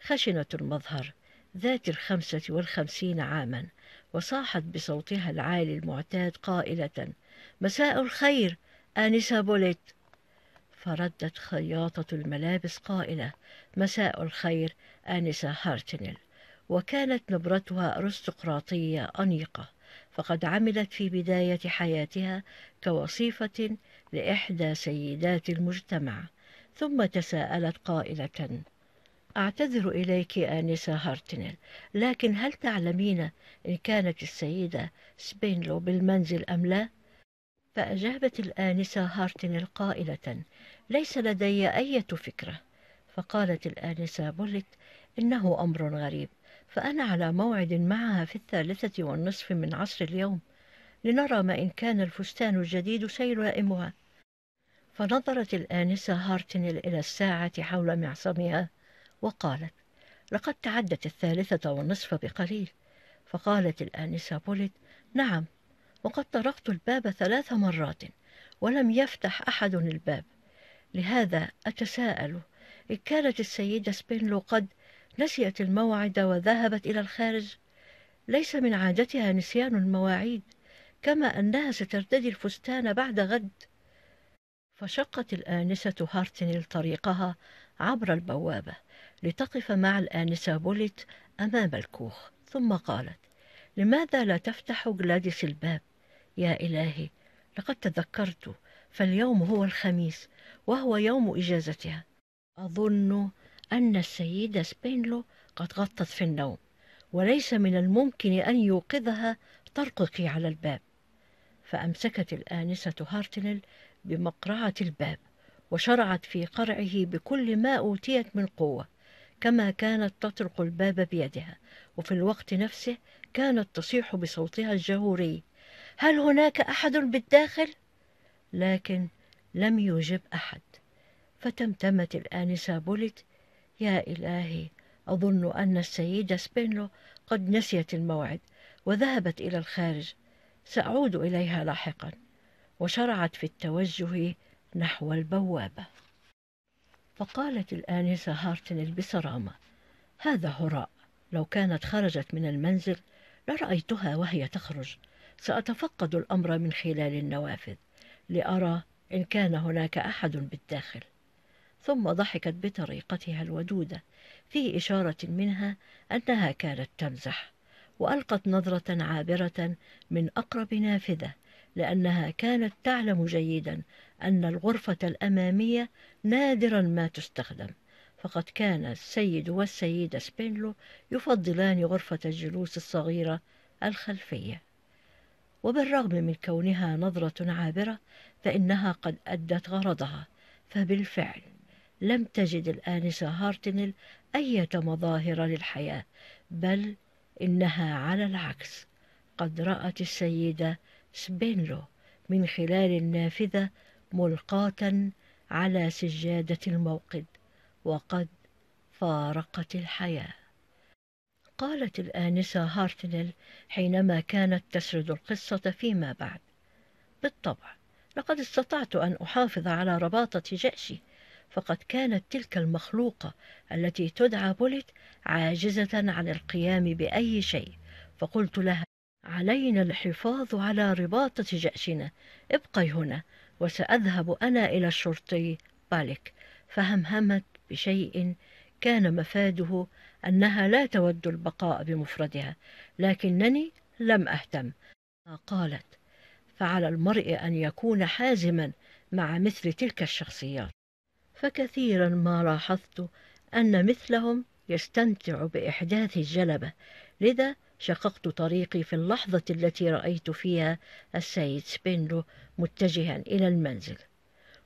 خشنة المظهر ذات الخمسة والخمسين عاما وصاحت بصوتها العالي المعتاد قائلة مساء الخير آنسة بوليت فردت خياطة الملابس قائلة مساء الخير آنسة هارتنل وكانت نبرتها أرستقراطية أنيقة فقد عملت في بداية حياتها كوصيفة لإحدى سيدات المجتمع ثم تساءلت قائلة أعتذر إليك آنسة هارتنل لكن هل تعلمين إن كانت السيدة سبينلو بالمنزل أم لا؟ فأجابت الآنسة هارتنل قائلة ليس لدي أي فكرة فقالت الآنسة بوليت إنه أمر غريب فأنا على موعد معها في الثالثة والنصف من عصر اليوم لنرى ما إن كان الفستان الجديد سيلائمها فنظرت الآنسة هارتنل إلى الساعة حول معصمها وقالت لقد تعدت الثالثة والنصف بقليل فقالت الآنسة بوليت نعم وقد طرقت الباب ثلاث مرات ولم يفتح أحد الباب لهذا أتساءل إن كانت السيدة سبينلو قد نسيت الموعد وذهبت إلى الخارج ليس من عادتها نسيان المواعيد كما أنها سترتدي الفستان بعد غد فشقت الآنسة هارتنيل طريقها عبر البوابة لتقف مع الآنسة بوليت أمام الكوخ ثم قالت لماذا لا تفتح جلاديس الباب يا إلهي لقد تذكرت فاليوم هو الخميس وهو يوم إجازتها أظن أن السيدة سبينلو قد غطت في النوم وليس من الممكن أن يوقظها ترققي على الباب فأمسكت الآنسة هارتنل بمقرعة الباب وشرعت في قرعه بكل ما أوتيت من قوة كما كانت تطرق الباب بيدها وفي الوقت نفسه كانت تصيح بصوتها الجهوري هل هناك أحد بالداخل؟ لكن لم يجب أحد فتمتمت الآنسة بوليت يا إلهي أظن أن السيدة سبينلو قد نسيت الموعد وذهبت إلى الخارج سأعود إليها لاحقا وشرعت في التوجه نحو البوابة فقالت الآنسة هارتن بصرامة هذا هراء لو كانت خرجت من المنزل لرأيتها وهي تخرج سأتفقد الأمر من خلال النوافذ لأرى إن كان هناك أحد بالداخل ثم ضحكت بطريقتها الودودة في إشارة منها أنها كانت تمزح وألقت نظرة عابرة من أقرب نافذة لأنها كانت تعلم جيدا أن الغرفة الأمامية نادرا ما تستخدم فقد كان السيد والسيدة سبينلو يفضلان غرفة الجلوس الصغيرة الخلفية وبالرغم من كونها نظرة عابرة فإنها قد أدت غرضها فبالفعل لم تجد الآنسة هارتنل أية مظاهر للحياة بل إنها على العكس قد رأت السيدة سبينلو من خلال النافذة ملقاة على سجادة الموقد وقد فارقت الحياة قالت الآنسة هارتنل حينما كانت تسرد القصة فيما بعد بالطبع لقد استطعت أن أحافظ على رباطة جأشي فقد كانت تلك المخلوقة التي تدعى بوليت عاجزة عن القيام بأي شيء فقلت لها علينا الحفاظ على رباطة جأشنا ابقي هنا وسأذهب أنا إلى الشرطي بالك فهمهمت بشيء كان مفاده أنها لا تود البقاء بمفردها لكنني لم أهتم قالت فعلى المرء أن يكون حازما مع مثل تلك الشخصيات فكثيرا ما لاحظت أن مثلهم يستمتع بإحداث الجلبة لذا شققت طريقي في اللحظة التي رأيت فيها السيد سبينرو متجها إلى المنزل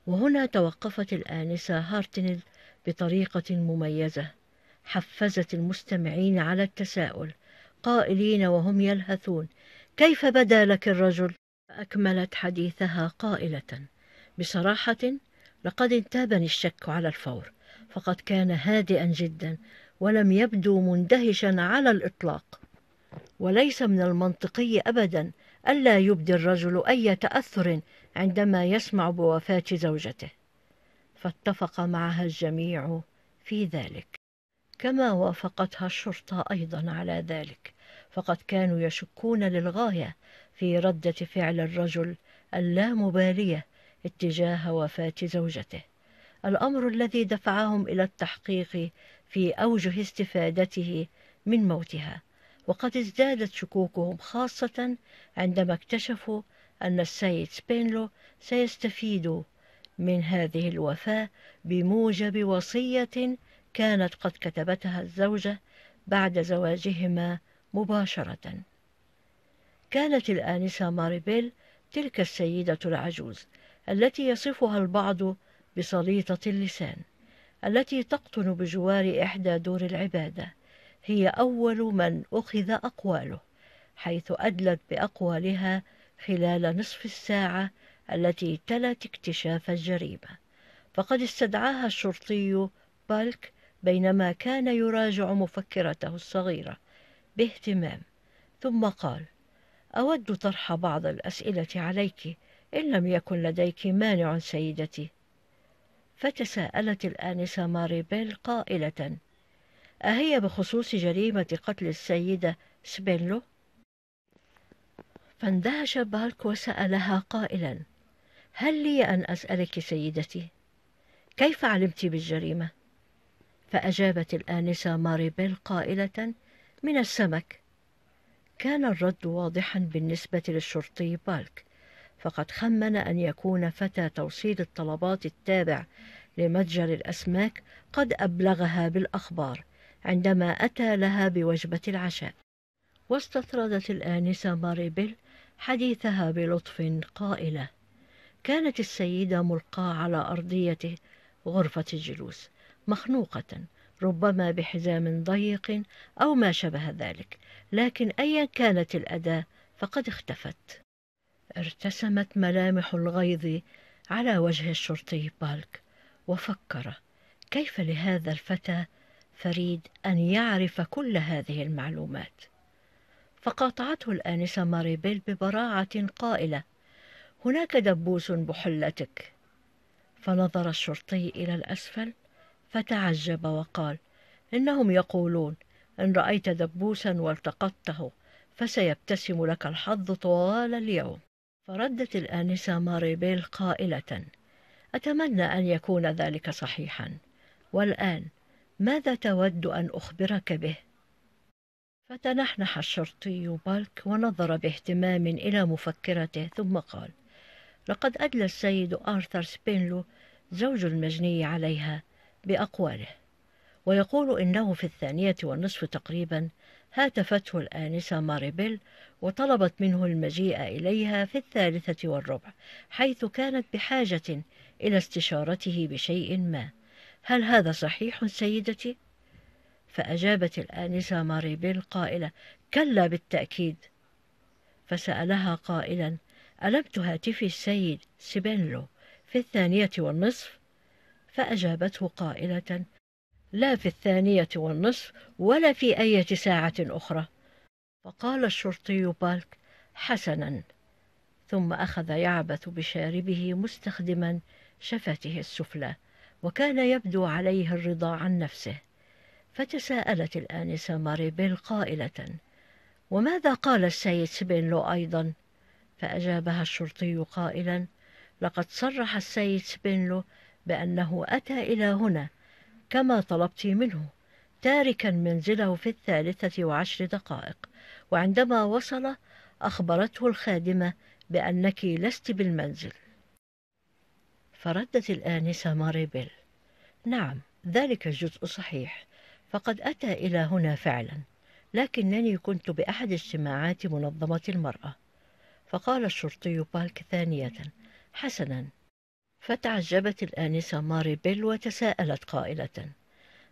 وهنا توقفت الآنسة هارتنيل بطريقة مميزة حفزت المستمعين على التساؤل قائلين وهم يلهثون كيف بدا لك الرجل؟ أكملت حديثها قائلة بصراحة لقد انتابني الشك على الفور فقد كان هادئا جدا ولم يبدو مندهشا على الإطلاق وليس من المنطقي أبدا ألا يبدي الرجل أي تأثر عندما يسمع بوفاة زوجته فاتفق معها الجميع في ذلك كما وافقتها الشرطة أيضا على ذلك فقد كانوا يشكون للغاية في ردة فعل الرجل اللامبالية اتجاه وفاة زوجته الأمر الذي دفعهم إلى التحقيق في أوجه استفادته من موتها وقد ازدادت شكوكهم خاصة عندما اكتشفوا أن السيد سبينلو سيستفيد من هذه الوفاة بموجب وصية كانت قد كتبتها الزوجة بعد زواجهما مباشرة كانت الآنسة ماريبيل تلك السيدة العجوز التي يصفها البعض بسليطة اللسان التي تقطن بجوار إحدى دور العبادة هي أول من أخذ أقواله حيث أدلت بأقوالها خلال نصف الساعة التي تلت اكتشاف الجريمة فقد استدعاها الشرطي بالك بينما كان يراجع مفكرته الصغيرة باهتمام ثم قال أود طرح بعض الأسئلة عليك إن لم يكن لديك مانع سيدتي فتساءلت الآنسة ماري بيل قائلة أهي بخصوص جريمة قتل السيدة سبينلو؟ فاندهش بالك وسألها قائلا هل لي أن أسألك سيدتي كيف علمت بالجريمة؟ فأجابت الآنسة ماري بيل قائلة من السمك كان الرد واضحا بالنسبة للشرطي بالك فقد خمن أن يكون فتى توصيل الطلبات التابع لمتجر الأسماك قد أبلغها بالأخبار عندما أتى لها بوجبة العشاء واستطردت الآنسة ماريبل حديثها بلطف قائلة كانت السيدة ملقاة على أرضية غرفة الجلوس مخنوقة ربما بحزام ضيق أو ما شبه ذلك لكن أيا كانت الأداة فقد اختفت ارتسمت ملامح الغيظ على وجه الشرطي بالك وفكر كيف لهذا الفتى فريد أن يعرف كل هذه المعلومات فقاطعته الآنسة ماريبيل ببراعة قائلة هناك دبوس بحلتك فنظر الشرطي إلى الأسفل فتعجب وقال إنهم يقولون إن رأيت دبوسا والتقطته فسيبتسم لك الحظ طوال اليوم فردت الآنسة ماريبيل قائلة أتمنى أن يكون ذلك صحيحا والآن ماذا تود أن أخبرك به؟ فتنحنح الشرطي بالك ونظر باهتمام إلى مفكرته ثم قال لقد أدلى السيد آرثر سبينلو زوج المجني عليها بأقواله ويقول إنه في الثانية والنصف تقريبا هاتفته الآنسة ماريبيل وطلبت منه المجيء إليها في الثالثة والربع حيث كانت بحاجة إلى استشارته بشيء ما هل هذا صحيح سيدتي؟ فأجابت الآنسة ماريبيل قائلة كلا بالتأكيد فسألها قائلا ألم تهاتفي السيد سيبينلو في الثانية والنصف؟ فأجابته قائلة لا في الثانية والنصف ولا في أي ساعة أخرى فقال الشرطي بالك حسنا ثم أخذ يعبث بشاربه مستخدما شفته السفلى وكان يبدو عليه الرضا عن نفسه فتساءلت الآنسة ماريبيل قائلة وماذا قال السيد سبينلو أيضا؟ فأجابها الشرطي قائلا لقد صرح السيد سبينلو بأنه أتى إلى هنا كما طلبت منه تاركا منزله في الثالثة وعشر دقائق وعندما وصل أخبرته الخادمة بأنك لست بالمنزل فردت الآنسة ماريبيل نعم ذلك الجزء صحيح فقد أتى إلى هنا فعلا لكنني كنت بأحد اجتماعات منظمة المرأة فقال الشرطي بالك ثانية حسنا فتعجبت الآنسة ماريبيل وتساءلت قائلة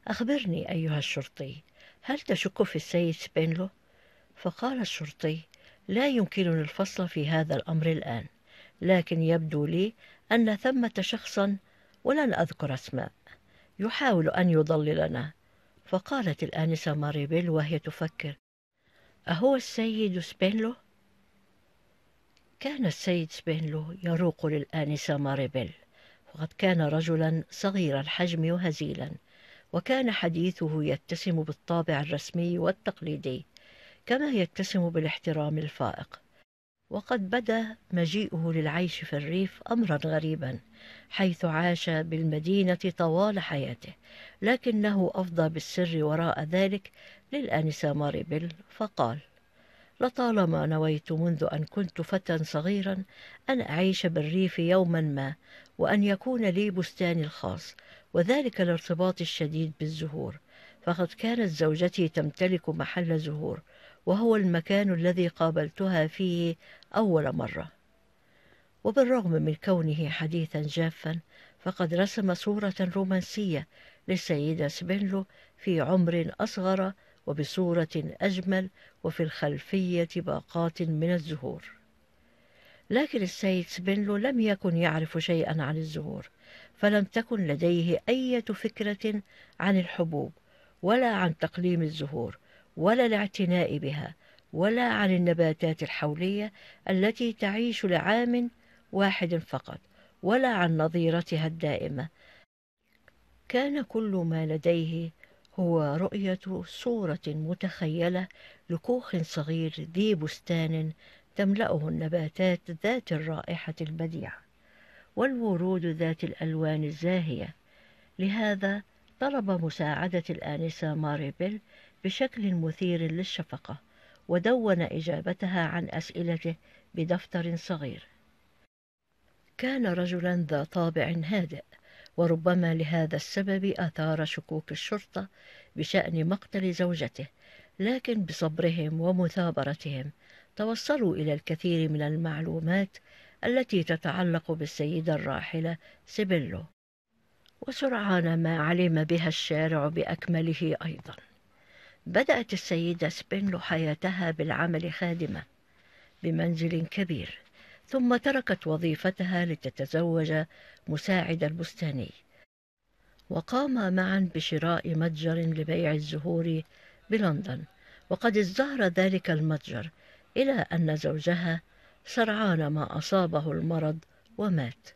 أخبرني أيها الشرطي هل تشك في السيد سبينلو؟ فقال الشرطي لا يمكنني الفصل في هذا الأمر الآن لكن يبدو لي أن ثمة شخصا ولن أذكر أسماء يحاول أن يضللنا فقالت الآنسة ماريبيل وهي تفكر أهو السيد سبينلو؟ كان السيد سبينلو يروق للآنسة ماريبيل وقد كان رجلا صغير الحجم وهزيلا وكان حديثه يتسم بالطابع الرسمي والتقليدي كما يتسم بالاحترام الفائق وقد بدا مجيئه للعيش في الريف امرا غريبا حيث عاش بالمدينه طوال حياته لكنه افضى بالسر وراء ذلك للانسه ماريبل فقال لطالما نويت منذ ان كنت فتى صغيرا ان اعيش بالريف يوما ما وان يكون لي بستاني الخاص وذلك لارتباطي الشديد بالزهور فقد كانت زوجتي تمتلك محل زهور وهو المكان الذي قابلتها فيه أول مرة وبالرغم من كونه حديثا جافا فقد رسم صورة رومانسية للسيدة سبينلو في عمر أصغر وبصورة أجمل وفي الخلفية باقات من الزهور لكن السيد سبينلو لم يكن يعرف شيئا عن الزهور فلم تكن لديه أي فكرة عن الحبوب ولا عن تقليم الزهور ولا الاعتناء بها ولا عن النباتات الحولية التي تعيش لعام واحد فقط ولا عن نظيرتها الدائمة كان كل ما لديه هو رؤية صورة متخيلة لكوخ صغير ذي بستان تملأه النباتات ذات الرائحة البديعة والورود ذات الألوان الزاهية لهذا طلب مساعدة الآنسة بيل بشكل مثير للشفقة ودون إجابتها عن أسئلته بدفتر صغير كان رجلا ذا طابع هادئ وربما لهذا السبب أثار شكوك الشرطة بشأن مقتل زوجته لكن بصبرهم ومثابرتهم توصلوا إلى الكثير من المعلومات التي تتعلق بالسيدة الراحلة سيبيلو وسرعان ما علم بها الشارع بأكمله أيضاً بدأت السيدة سبينلو حياتها بالعمل خادمة بمنزل كبير ثم تركت وظيفتها لتتزوج مساعد البستاني وقاما معا بشراء متجر لبيع الزهور بلندن وقد ازدهر ذلك المتجر إلى أن زوجها سرعان ما أصابه المرض ومات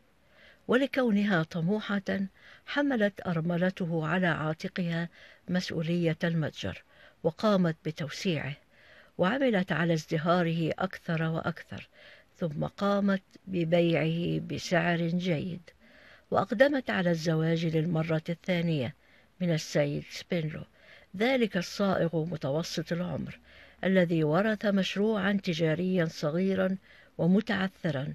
ولكونها طموحة حملت أرملته على عاتقها مسؤولية المتجر وقامت بتوسيعه وعملت على ازدهاره أكثر وأكثر ثم قامت ببيعه بسعر جيد وأقدمت على الزواج للمرة الثانية من السيد سبينرو ذلك الصائغ متوسط العمر الذي ورث مشروعا تجاريا صغيرا ومتعثرا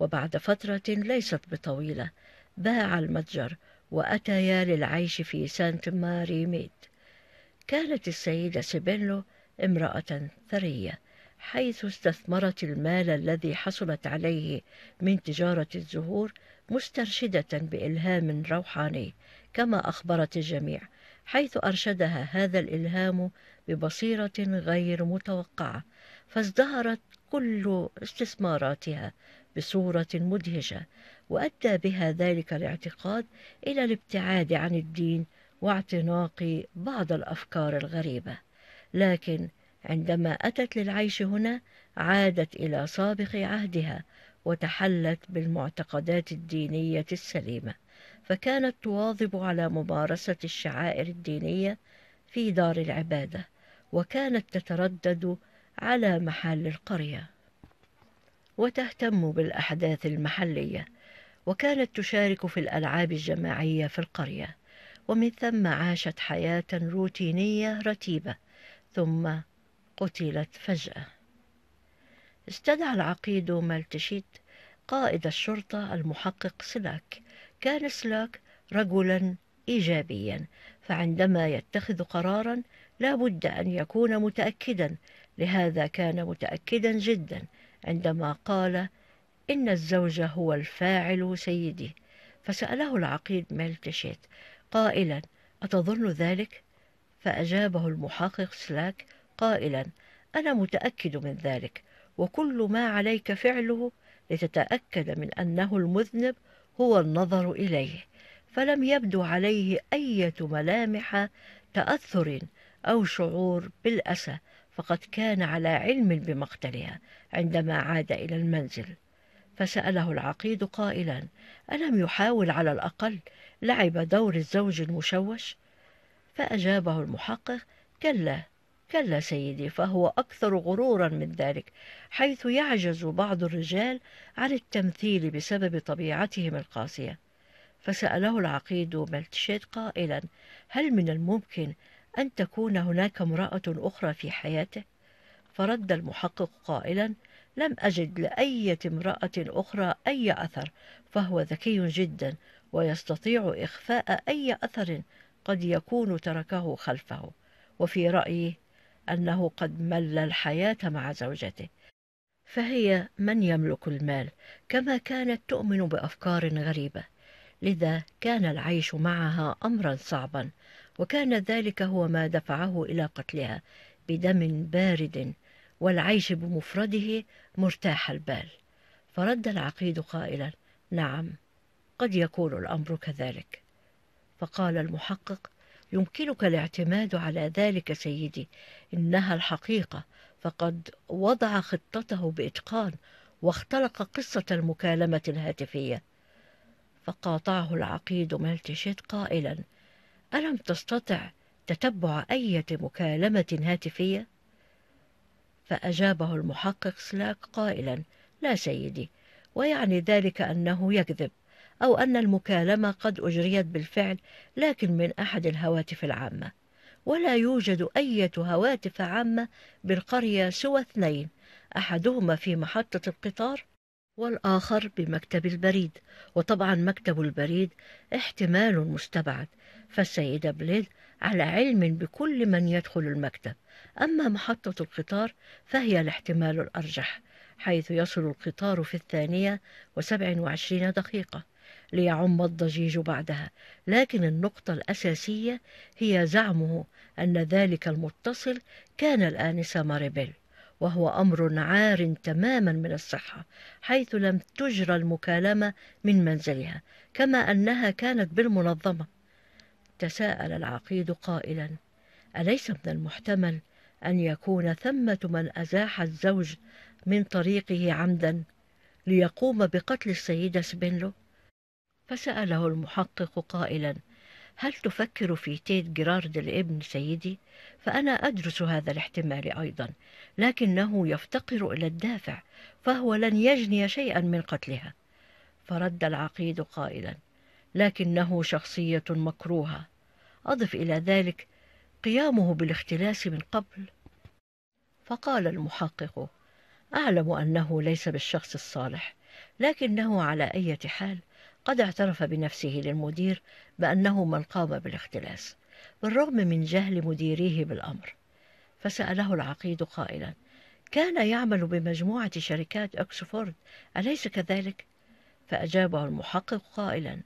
وبعد فترة ليست بطويلة باع المتجر وأتيا للعيش في سانت ماري ميد كانت السيدة سيبيلو امرأة ثرية حيث استثمرت المال الذي حصلت عليه من تجارة الزهور مسترشدة بإلهام روحاني كما أخبرت الجميع حيث أرشدها هذا الإلهام ببصيرة غير متوقعة فازدهرت كل استثماراتها بصورة مدهشة وأدى بها ذلك الاعتقاد إلى الابتعاد عن الدين واعتناقي بعض الأفكار الغريبة لكن عندما أتت للعيش هنا عادت إلى سابق عهدها وتحلت بالمعتقدات الدينية السليمة فكانت تواظب على ممارسة الشعائر الدينية في دار العبادة وكانت تتردد على محل القرية وتهتم بالأحداث المحلية وكانت تشارك في الألعاب الجماعية في القرية ومن ثم عاشت حياة روتينية رتيبة ثم قتلت فجأة استدعى العقيد مالتشيت قائد الشرطة المحقق سلاك كان سلاك رجلا إيجابيا فعندما يتخذ قرارا لا بد أن يكون متأكدا لهذا كان متأكدا جدا عندما قال إن الزوج هو الفاعل سيدي فسأله العقيد مالتشيت قائلا أتظن ذلك؟ فأجابه المحقق سلاك قائلا أنا متأكد من ذلك وكل ما عليك فعله لتتأكد من أنه المذنب هو النظر إليه فلم يبدو عليه أية ملامح تأثر أو شعور بالأسى فقد كان على علم بمقتلها عندما عاد إلى المنزل فسأله العقيد قائلا ألم يحاول على الأقل لعب دور الزوج المشوش فأجابه المحقق كلا كلا سيدي فهو أكثر غرورا من ذلك حيث يعجز بعض الرجال عن التمثيل بسبب طبيعتهم القاسية فسأله العقيد ملتشيت قائلا هل من الممكن أن تكون هناك امرأة أخرى في حياته؟ فرد المحقق قائلا لم أجد لأية امرأة أخرى أي أثر فهو ذكي جدا ويستطيع إخفاء أي أثر قد يكون تركه خلفه وفي رأيي أنه قد مل الحياة مع زوجته فهي من يملك المال كما كانت تؤمن بأفكار غريبة لذا كان العيش معها أمرا صعبا وكان ذلك هو ما دفعه إلى قتلها بدم بارد والعيش بمفرده مرتاح البال فرد العقيد قائلا نعم قد يكون الأمر كذلك فقال المحقق يمكنك الاعتماد على ذلك سيدي إنها الحقيقة فقد وضع خطته بإتقان واختلق قصة المكالمة الهاتفية فقاطعه العقيد ملتشت قائلا ألم تستطع تتبع أي مكالمة هاتفية؟ فأجابه المحقق سلاك قائلا لا سيدي ويعني ذلك أنه يكذب أو أن المكالمة قد أجريت بالفعل لكن من أحد الهواتف العامة ولا يوجد أي هواتف عامة بالقرية سوى اثنين أحدهما في محطة القطار والآخر بمكتب البريد وطبعا مكتب البريد احتمال مستبعد فالسيدة بليد على علم بكل من يدخل المكتب أما محطة القطار فهي الاحتمال الأرجح حيث يصل القطار في الثانية وسبع وعشرين دقيقة ليعم الضجيج بعدها لكن النقطة الأساسية هي زعمه أن ذلك المتصل كان الآنسة ماريبيل وهو أمر عار تماما من الصحة حيث لم تجرى المكالمة من منزلها كما أنها كانت بالمنظمة تساءل العقيد قائلا أليس من المحتمل أن يكون ثمة من أزاح الزوج من طريقه عمدا ليقوم بقتل السيدة سبينلو؟ فسأله المحقق قائلا هل تفكر في تيت جيرارد الابن سيدي؟ فأنا أدرس هذا الاحتمال أيضا لكنه يفتقر إلى الدافع فهو لن يجني شيئا من قتلها فرد العقيد قائلا لكنه شخصية مكروهة أضف إلى ذلك قيامه بالاختلاس من قبل فقال المحقق أعلم أنه ليس بالشخص الصالح لكنه على أي حال قد اعترف بنفسه للمدير بأنه من قام بالاختلاس بالرغم من جهل مديريه بالأمر فسأله العقيد قائلا كان يعمل بمجموعة شركات أكسفورد أليس كذلك؟ فأجابه المحقق قائلا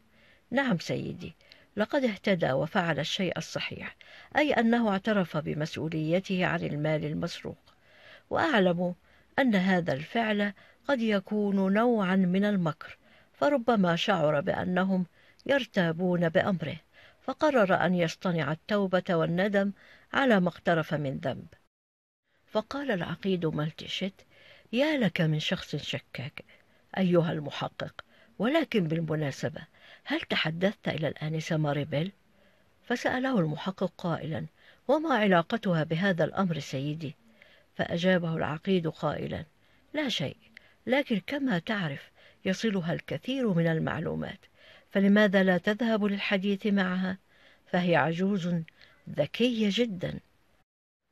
نعم سيدي لقد اهتدى وفعل الشيء الصحيح أي أنه اعترف بمسؤوليته عن المال المسروق وأعلم أن هذا الفعل قد يكون نوعا من المكر فربما شعر بأنهم يرتابون بأمره فقرر أن يصطنع التوبة والندم على ما اقترف من ذنب فقال العقيد ملتشت يا لك من شخص شكاك أيها المحقق ولكن بالمناسبة هل تحدثت إلى الآنسة ماريبيل؟ فسأله المحقق قائلا وما علاقتها بهذا الأمر سيدي؟ فأجابه العقيد قائلا لا شيء لكن كما تعرف يصلها الكثير من المعلومات فلماذا لا تذهب للحديث معها فهي عجوز ذكيه جدا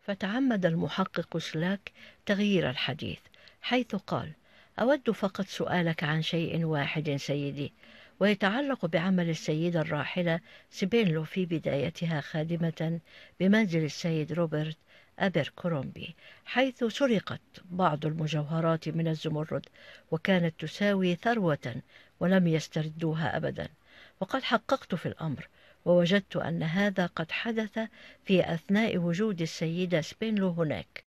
فتعمد المحقق سلاك تغيير الحديث حيث قال اود فقط سؤالك عن شيء واحد سيدي ويتعلق بعمل السيدة الراحلة سبينلو في بدايتها خادمة بمنزل السيد روبرت أبركرومبي حيث سرقت بعض المجوهرات من الزمرد وكانت تساوي ثروة ولم يستردوها أبدا وقد حققت في الأمر ووجدت أن هذا قد حدث في أثناء وجود السيدة سبينلو هناك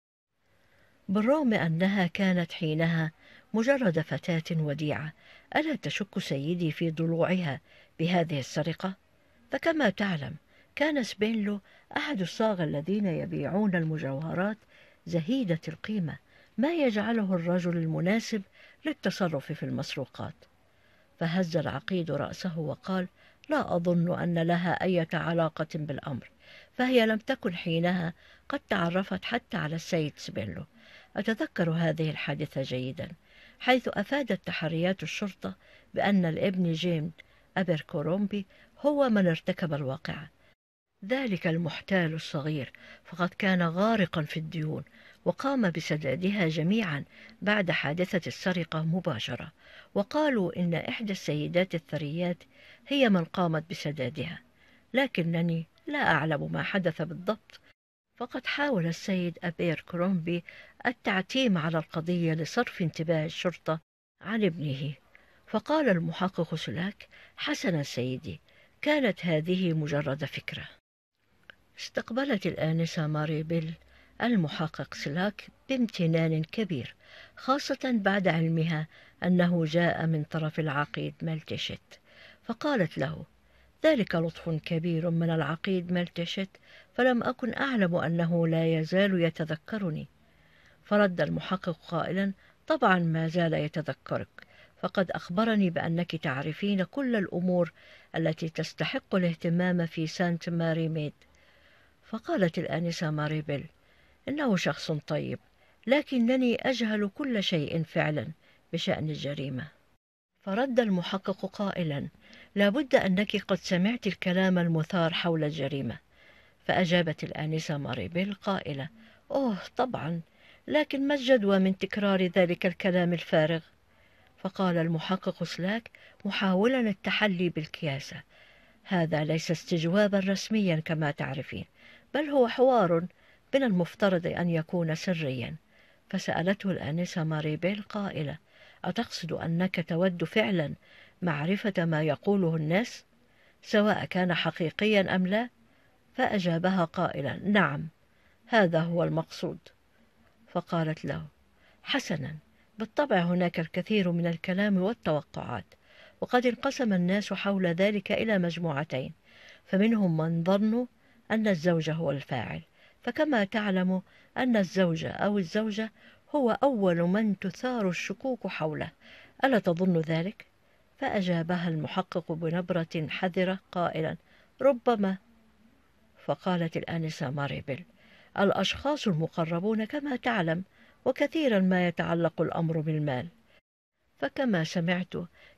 بالرغم أنها كانت حينها مجرد فتاة وديعة ألا تشك سيدي في ضلوعها بهذه السرقة؟ فكما تعلم كان سبينلو أحد الصاغة الذين يبيعون المجوهرات زهيدة القيمة ما يجعله الرجل المناسب للتصرف في المسروقات فهز العقيد رأسه وقال لا أظن أن لها أي علاقة بالأمر فهي لم تكن حينها قد تعرفت حتى على السيد سبيلو أتذكر هذه الحادثة جيدا حيث أفادت تحريات الشرطة بأن الابن جيم كورومبي هو من ارتكب الواقعة ذلك المحتال الصغير فقد كان غارقا في الديون وقام بسدادها جميعا بعد حادثة السرقة مباشرة وقالوا إن إحدى السيدات الثريات هي من قامت بسدادها لكنني لا أعلم ما حدث بالضبط فقد حاول السيد أبير كرومبي التعتيم على القضية لصرف انتباه الشرطة عن ابنه فقال المحقق سلاك حسنا سيدي كانت هذه مجرد فكره استقبلت الآنسة ماري بيل المحقق سلاك بامتنان كبير خاصة بعد علمها أنه جاء من طرف العقيد ملتشت فقالت له ذلك لطف كبير من العقيد ملتشت فلم أكن أعلم أنه لا يزال يتذكرني فرد المحقق قائلا طبعا ما زال يتذكرك فقد أخبرني بأنك تعرفين كل الأمور التي تستحق الاهتمام في سانت ماري ميد فقالت الآنسة ماريبل إنه شخص طيب لكنني أجهل كل شيء فعلا بشأن الجريمة فرد المحقق قائلا لابد أنك قد سمعت الكلام المثار حول الجريمة فأجابت الآنسة ماريبل قائلة أوه طبعا لكن ما الجدوى من تكرار ذلك الكلام الفارغ؟ فقال المحقق سلاك محاولا التحلي بالكياسة هذا ليس استجوابا رسميا كما تعرفين بل هو حوار من المفترض أن يكون سريا فسألته الآنسة ماري بيل قائلة أتقصد أنك تود فعلا معرفة ما يقوله الناس سواء كان حقيقيا أم لا فأجابها قائلا نعم هذا هو المقصود فقالت له حسنا بالطبع هناك الكثير من الكلام والتوقعات وقد انقسم الناس حول ذلك إلى مجموعتين فمنهم من ظنوا أن الزوج هو الفاعل فكما تعلم أن الزوج أو الزوجة هو أول من تثار الشكوك حوله ألا تظن ذلك؟ فأجابها المحقق بنبرة حذرة قائلا ربما فقالت الآنسة ماريبل الأشخاص المقربون كما تعلم وكثيرا ما يتعلق الأمر بالمال فكما سمعت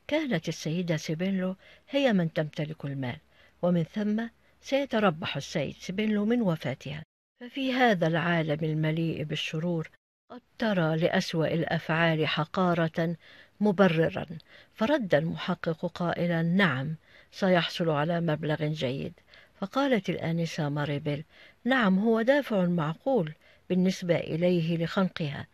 كانت السيدة سيبينلو هي من تمتلك المال ومن ثم سيتربح السيد سبيل من وفاتها ففي هذا العالم المليء بالشرور قد ترى لأسوأ الأفعال حقارة مبررا فرد المحقق قائلا نعم سيحصل على مبلغ جيد فقالت الآنسة ماريبل نعم هو دافع معقول بالنسبة إليه لخنقها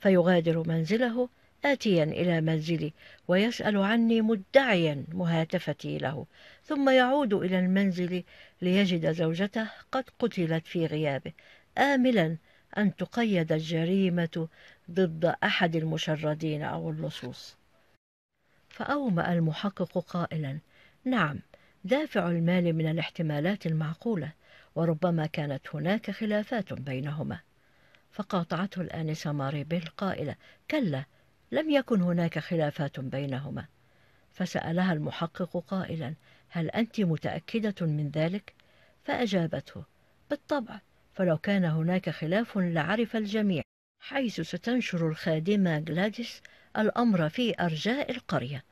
فيغادر منزله آتيا إلى منزلي ويسأل عني مدعيا مهاتفتي له ثم يعود إلى المنزل ليجد زوجته قد قتلت في غيابه آملا أن تقيد الجريمة ضد أحد المشردين أو اللصوص فأومأ المحقق قائلا نعم دافع المال من الاحتمالات المعقولة وربما كانت هناك خلافات بينهما فقاطعته الآنسة ماري بيل قائلة كلا لم يكن هناك خلافات بينهما فسألها المحقق قائلا هل أنت متأكدة من ذلك؟ فأجابته بالطبع فلو كان هناك خلاف لعرف الجميع حيث ستنشر الخادمة جلاديس الأمر في أرجاء القرية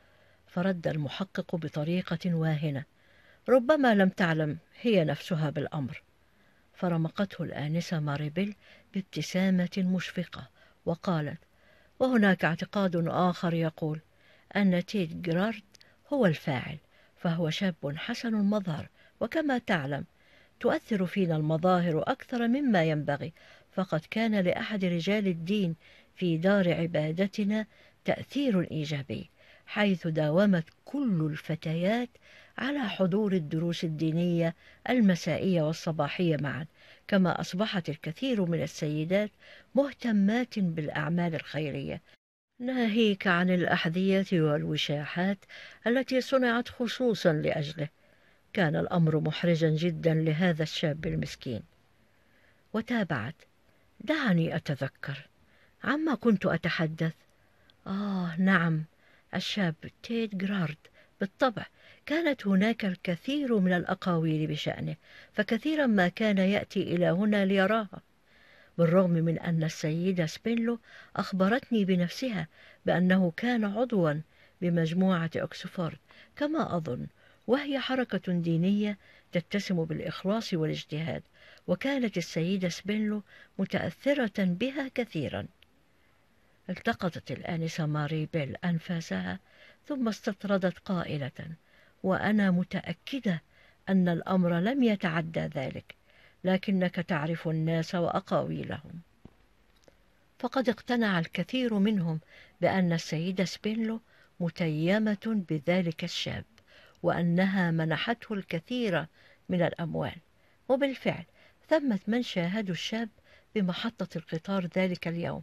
فرد المحقق بطريقة واهنة ربما لم تعلم هي نفسها بالأمر فرمقته الآنسة ماريبل بابتسامة مشفقة وقالت وهناك اعتقاد آخر يقول أن تيد جرارد هو الفاعل فهو شاب حسن المظهر وكما تعلم تؤثر فينا المظاهر أكثر مما ينبغي فقد كان لأحد رجال الدين في دار عبادتنا تأثير إيجابي حيث داومت كل الفتيات على حضور الدروس الدينية المسائية والصباحية معا كما أصبحت الكثير من السيدات مهتمات بالأعمال الخيرية ناهيك عن الأحذية والوشاحات التي صنعت خصوصا لأجله كان الأمر محرجا جدا لهذا الشاب المسكين وتابعت دعني أتذكر عما كنت أتحدث آه نعم الشاب تيد جرارد بالطبع كانت هناك الكثير من الأقاويل بشأنه فكثيرا ما كان يأتي إلى هنا ليراها بالرغم من أن السيدة سبينلو أخبرتني بنفسها بأنه كان عضوا بمجموعة أكسفورد كما أظن وهي حركة دينية تتسم بالإخلاص والاجتهاد وكانت السيدة سبينلو متأثرة بها كثيرا التقطت الآنسة ماري بيل أنفاسها ثم استطردت قائلة وأنا متأكدة أن الأمر لم يتعدى ذلك لكنك تعرف الناس وأقاويلهم فقد اقتنع الكثير منهم بأن السيدة سبينلو متيمة بذلك الشاب وأنها منحته الكثير من الأموال وبالفعل ثمة من شاهدوا الشاب بمحطة القطار ذلك اليوم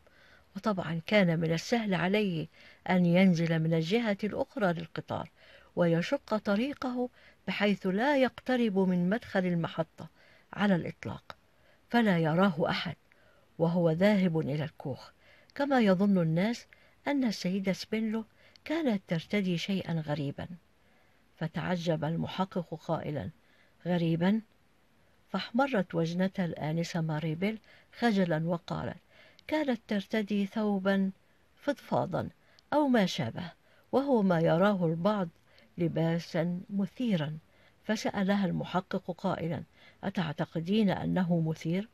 وطبعا كان من السهل عليه أن ينزل من الجهة الأخرى للقطار ويشق طريقه بحيث لا يقترب من مدخل المحطة على الإطلاق فلا يراه أحد وهو ذاهب إلى الكوخ كما يظن الناس أن السيدة سبينلو كانت ترتدي شيئا غريبا فتعجب المحقق قائلا غريبا فاحمرت وجنتها الآنسة ماريبيل خجلا وقالت كانت ترتدي ثوبا فضفاضا أو ما شابه وهو ما يراه البعض لباسا مثيرا فسألها المحقق قائلا أتعتقدين أنه مثير؟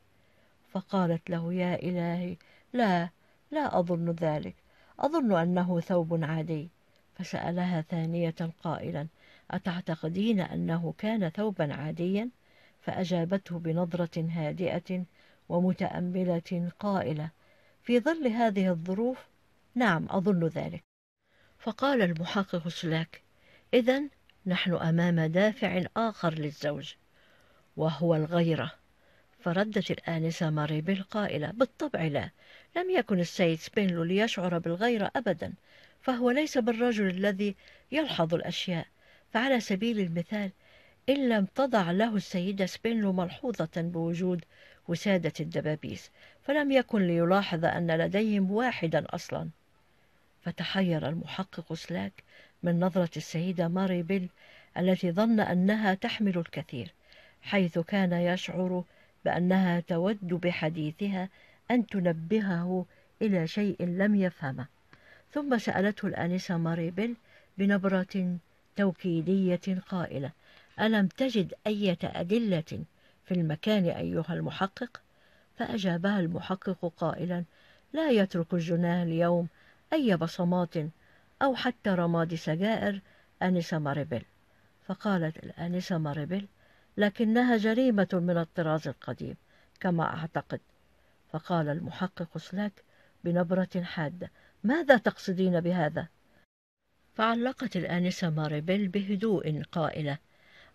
فقالت له يا إلهي لا لا أظن ذلك أظن أنه ثوب عادي فسألها ثانية قائلا أتعتقدين أنه كان ثوبا عاديا؟ فأجابته بنظرة هادئة ومتأملة قائلة في ظل هذه الظروف نعم أظن ذلك فقال المحقق سلاك إذا نحن أمام دافع آخر للزوج وهو الغيرة فردت الآنسة ماري بالقائلة بالطبع لا لم يكن السيد سبينلو ليشعر بالغيرة أبدا فهو ليس بالرجل الذي يلحظ الأشياء فعلى سبيل المثال إن لم تضع له السيدة سبينلو ملحوظة بوجود وسادة الدبابيس فلم يكن ليلاحظ أن لديهم واحدا أصلا فتحير المحقق سلاك من نظرة السيدة ماري بيل التي ظن أنها تحمل الكثير حيث كان يشعر بأنها تود بحديثها أن تنبهه إلى شيء لم يفهمه ثم سألته الآنسة ماري بيل بنبرة توكيدية قائلة ألم تجد أية أدلة في المكان أيها المحقق؟ فأجابها المحقق قائلا لا يترك الجناه اليوم أي بصمات أو حتى رماد سجائر أنسة ماريبيل فقالت الآنسة ماريبيل لكنها جريمة من الطراز القديم كما أعتقد فقال المحقق سلاك بنبرة حادة ماذا تقصدين بهذا؟ فعلقت الآنسة ماريبيل بهدوء قائلة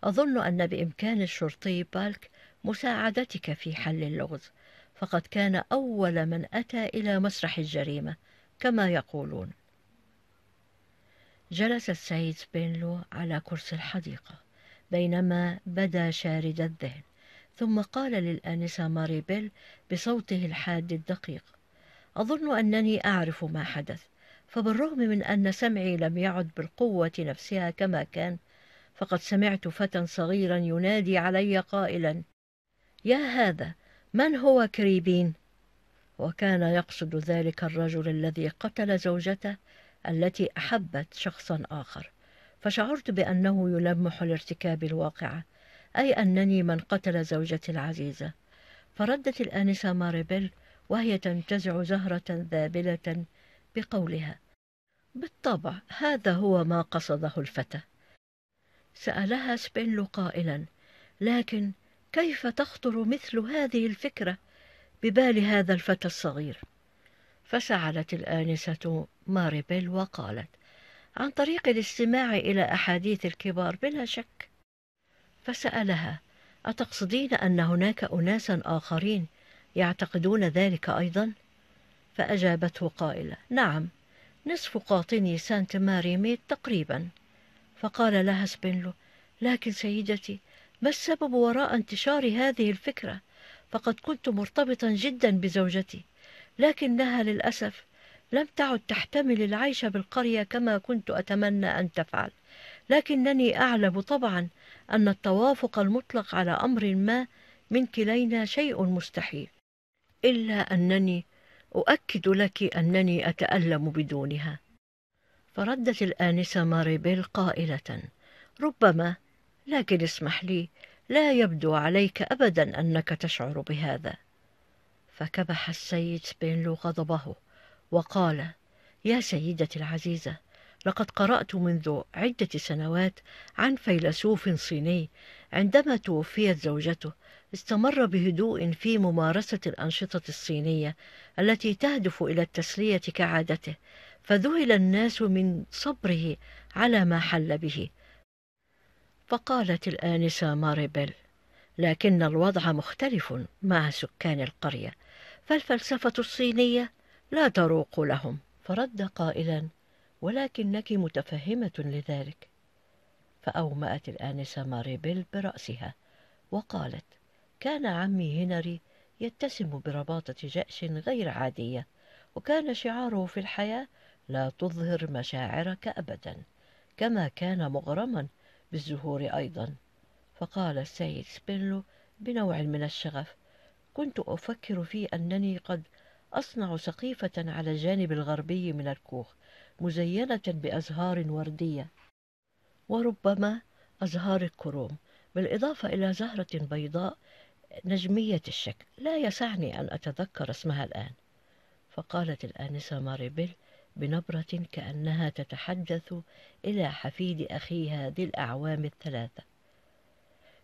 أظن أن بإمكان الشرطي بالك مساعدتك في حل اللغز فقد كان أول من أتى إلى مسرح الجريمة كما يقولون جلس السيد سبينلو على كرسي الحديقة بينما بدا شارد الذهن ثم قال للآنسة ماري بيل بصوته الحاد الدقيق أظن أنني أعرف ما حدث فبالرغم من أن سمعي لم يعد بالقوة نفسها كما كان فقد سمعت فتى صغيرا ينادي علي قائلا يا هذا من هو كريبين وكان يقصد ذلك الرجل الذي قتل زوجته التي أحبت شخصا آخر فشعرت بأنه يلمح لارتكاب الواقعة أي أنني من قتل زوجتي العزيزة فردت الآنسة ماريبيل وهي تنتزع زهرة ذابلة بقولها بالطبع هذا هو ما قصده الفتى سألها سبينلو قائلا لكن كيف تخطر مثل هذه الفكرة ببال هذا الفتى الصغير فسعلت الآنسة ماريبيل وقالت عن طريق الاستماع إلى أحاديث الكبار بلا شك فسألها أتقصدين أن هناك أناسا آخرين يعتقدون ذلك أيضا؟ فأجابته قائلة نعم نصف قاطني سانت ماري ميت تقريبا فقال لها سبينلو لكن سيدتي ما السبب وراء انتشار هذه الفكرة؟ فقد كنت مرتبطا جدا بزوجتي لكنها للأسف لم تعد تحتمل العيش بالقرية كما كنت أتمنى أن تفعل لكنني أعلم طبعا أن التوافق المطلق على أمر ما من كلينا شيء مستحيل إلا أنني أؤكد لك أنني أتألم بدونها فردت الآنسة ماريبيل قائلة ربما لكن اسمح لي لا يبدو عليك أبدا أنك تشعر بهذا فكبح السيد سبينلو غضبه وقال يا سيدتي العزيزة لقد قرأت منذ عدة سنوات عن فيلسوف صيني عندما توفيت زوجته استمر بهدوء في ممارسة الأنشطة الصينية التي تهدف إلى التسلية كعادته فذهل الناس من صبره على ما حل به فقالت الآنسة ماريبل لكن الوضع مختلف مع سكان القرية فالفلسفة الصينية لا تروق لهم فرد قائلا ولكنك متفهمة لذلك فأومأت الآنسة بيل برأسها وقالت كان عمي هنري يتسم برباطة جأش غير عادية وكان شعاره في الحياة لا تظهر مشاعرك أبدا كما كان مغرما بالزهور أيضا فقال السيد سبينلو بنوع من الشغف كنت أفكر في أنني قد أصنع سقيفة على الجانب الغربي من الكوخ مزينة بأزهار وردية وربما أزهار الكروم بالإضافة إلى زهرة بيضاء نجمية الشكل لا يسعني أن أتذكر اسمها الآن فقالت الآنسة ماريبل بنبرة كأنها تتحدث إلى حفيد أخيها ذي الأعوام الثلاثة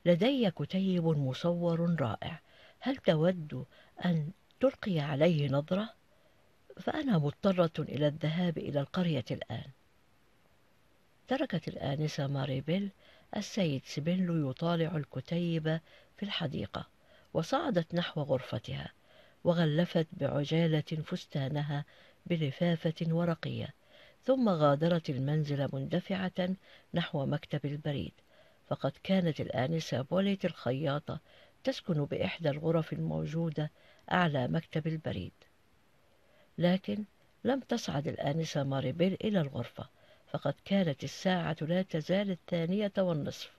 لدي كتيب مصور رائع هل تود أن تلقي عليه نظرة؟ فأنا مضطرة إلى الذهاب إلى القرية الآن. تركت الآنسة ماريبيل السيد سبينلو يطالع الكتيبة في الحديقة، وصعدت نحو غرفتها، وغلفت بعجالة فستانها بلفافة ورقية، ثم غادرت المنزل مندفعة نحو مكتب البريد، فقد كانت الآنسة بوليت الخياطة تسكن بإحدى الغرف الموجودة أعلى مكتب البريد لكن لم تصعد الآنسة ماريبيل إلى الغرفة فقد كانت الساعة لا تزال الثانية والنصف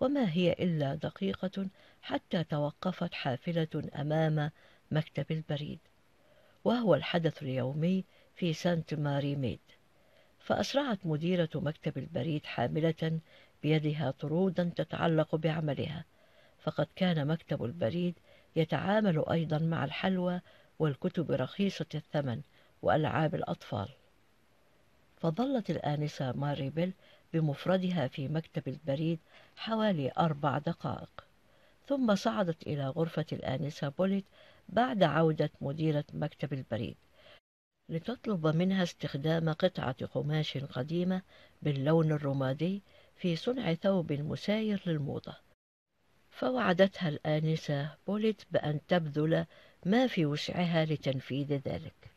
وما هي إلا دقيقة حتى توقفت حافلة أمام مكتب البريد وهو الحدث اليومي في سانت ماري ميد فأسرعت مديرة مكتب البريد حاملة بيدها طرودا تتعلق بعملها فقد كان مكتب البريد يتعامل أيضا مع الحلوى والكتب رخيصة الثمن وألعاب الأطفال فظلت الآنسة ماريبل بمفردها في مكتب البريد حوالي أربع دقائق ثم صعدت إلى غرفة الآنسة بوليت بعد عودة مديرة مكتب البريد لتطلب منها استخدام قطعة قماش قديمة باللون الرمادي في صنع ثوب مساير للموضة فوعدتها الآنسة بوليت بأن تبذل ما في وسعها لتنفيذ ذلك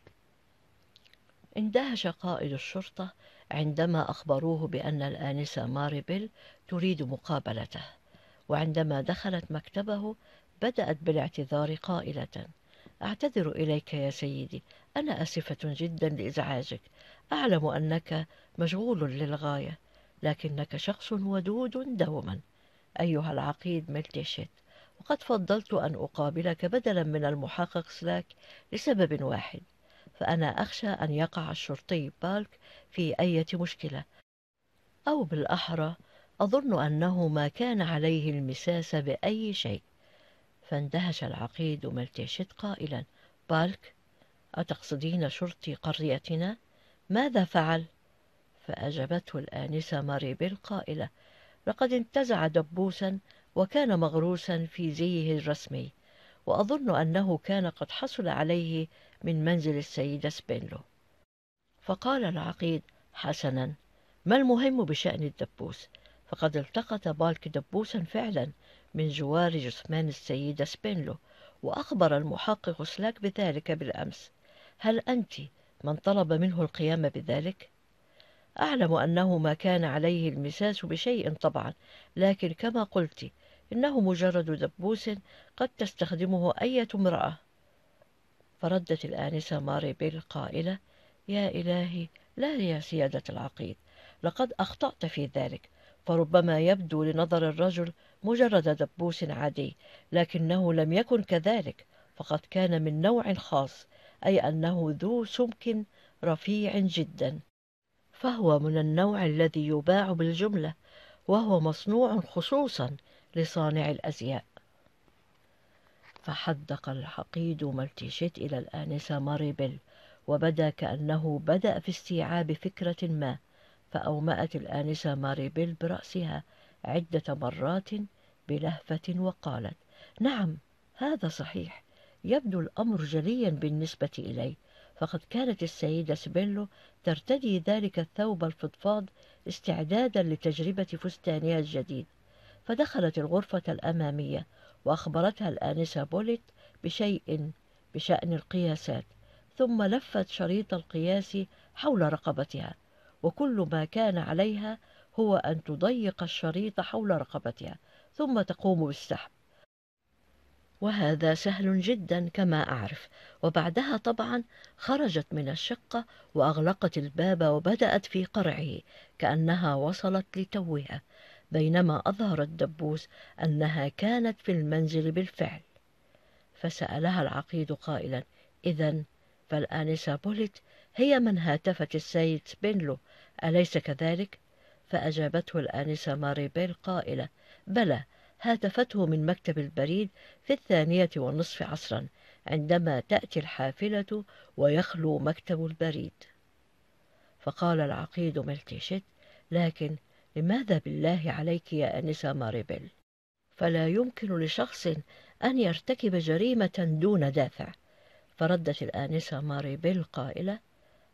اندهش قائد الشرطة عندما أخبروه بأن الآنسة ماريبل تريد مقابلته وعندما دخلت مكتبه بدأت بالاعتذار قائلة أعتذر إليك يا سيدي أنا أسفة جدا لإزعاجك أعلم أنك مشغول للغاية لكنك شخص ودود دوما أيها العقيد ملتشت وقد فضلت أن أقابلك بدلا من المحقق سلاك لسبب واحد فأنا أخشى أن يقع الشرطي بالك في أي مشكلة أو بالأحرى أظن أنه ما كان عليه المساس بأي شيء فاندهش العقيد ملتشت قائلا بالك أتقصدين شرطي قريتنا؟ ماذا فعل؟ فأجابته الآنسة ماريبيل قائلة لقد انتزع دبوسا وكان مغروسا في زيه الرسمي وأظن أنه كان قد حصل عليه من منزل السيدة سبينلو فقال العقيد حسنا ما المهم بشأن الدبوس فقد التقط بالك دبوسا فعلا من جوار جثمان السيدة سبينلو وأخبر المحقق سلاك بذلك بالأمس هل أنت من طلب منه القيام بذلك؟ أعلم أنه ما كان عليه المساس بشيء طبعا لكن كما قلت إنه مجرد دبوس قد تستخدمه أية امرأة فردت الآنسة ماري بيل قائلة يا إلهي لا يا سيادة العقيد لقد أخطأت في ذلك فربما يبدو لنظر الرجل مجرد دبوس عادي لكنه لم يكن كذلك فقد كان من نوع خاص أي أنه ذو سمك رفيع جدا فهو من النوع الذي يباع بالجملة وهو مصنوع خصوصا لصانع الأزياء فحدق الحقيد مالتيشيت إلى الآنسة ماريبل وبدا كأنه بدأ في استيعاب فكرة ما فأومأت الآنسة ماريبل برأسها عدة مرات بلهفة وقالت نعم هذا صحيح يبدو الأمر جليا بالنسبة إلي فقد كانت السيدة سبيلو ترتدي ذلك الثوب الفضفاض استعدادا لتجربة فستانها الجديد فدخلت الغرفة الأمامية وأخبرتها الآنسة بوليت بشيء بشأن القياسات ثم لفت شريط القياس حول رقبتها وكل ما كان عليها هو أن تضيق الشريط حول رقبتها ثم تقوم بالسحب وهذا سهل جدا كما أعرف وبعدها طبعا خرجت من الشقة وأغلقت الباب وبدأت في قرعه كأنها وصلت لتوها بينما أظهر الدبوس أنها كانت في المنزل بالفعل فسألها العقيد قائلا إذا فالآنسة بوليت هي من هاتفت السيد سبينلو أليس كذلك؟ فأجابته الآنسة ماري بيل قائلة بلى هاتفته من مكتب البريد في الثانية والنصف عصرا عندما تأتي الحافلة ويخلو مكتب البريد فقال العقيد ملتيشت لكن لماذا بالله عليك يا أنسة ماريبل فلا يمكن لشخص أن يرتكب جريمة دون دافع فردت الآنسة ماريبل قائلة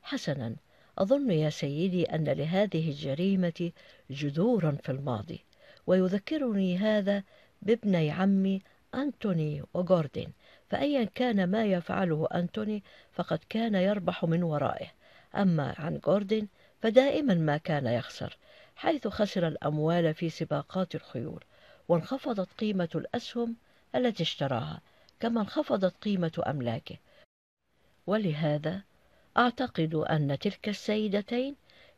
حسنا أظن يا سيدي أن لهذه الجريمة جذورا في الماضي ويذكرني هذا بابني عمي أنتوني وجوردن فأيا كان ما يفعله أنتوني فقد كان يربح من ورائه أما عن جوردن فدائما ما كان يخسر حيث خسر الأموال في سباقات الخيول وانخفضت قيمة الأسهم التي اشتراها كما انخفضت قيمة أملاكه ولهذا أعتقد أن تلك السيدتين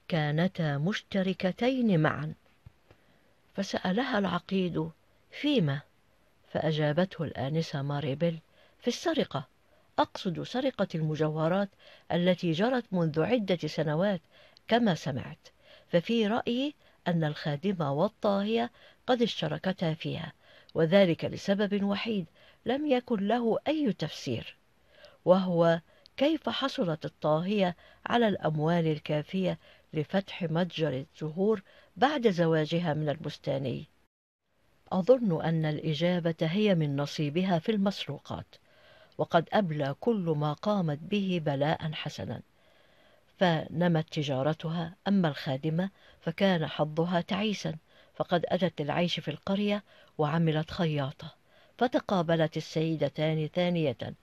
كانتا مشتركتين معا فسألها العقيد فيما فأجابته الآنسة ماريبل في السرقة أقصد سرقة المجوهرات التي جرت منذ عدة سنوات كما سمعت ففي رأيي أن الخادمة والطاهية قد اشتركتا فيها وذلك لسبب وحيد لم يكن له أي تفسير وهو كيف حصلت الطاهية على الأموال الكافية لفتح متجر الزهور بعد زواجها من البستاني أظن أن الإجابة هي من نصيبها في المسروقات وقد أبلى كل ما قامت به بلاء حسنا فنمت تجارتها أما الخادمة فكان حظها تعيسا فقد أتت للعيش في القرية وعملت خياطة فتقابلت السيدتان ثانية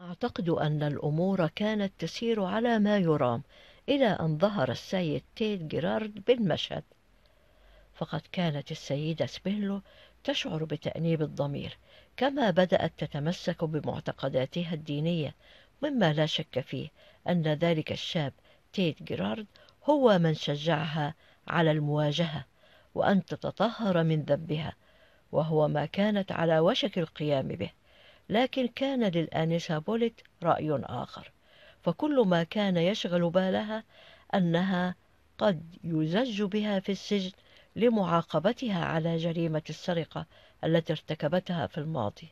أعتقد أن الأمور كانت تسير على ما يرام إلى أن ظهر السيد تيد جيرارد بالمشهد فقد كانت السيدة سبيلو تشعر بتأنيب الضمير كما بدأت تتمسك بمعتقداتها الدينية مما لا شك فيه أن ذلك الشاب تيت جيرارد هو من شجعها على المواجهة وأن تتطهر من ذنبها وهو ما كانت على وشك القيام به لكن كان للآنسة بوليت رأي آخر فكل ما كان يشغل بالها أنها قد يزج بها في السجن لمعاقبتها على جريمة السرقة التي ارتكبتها في الماضي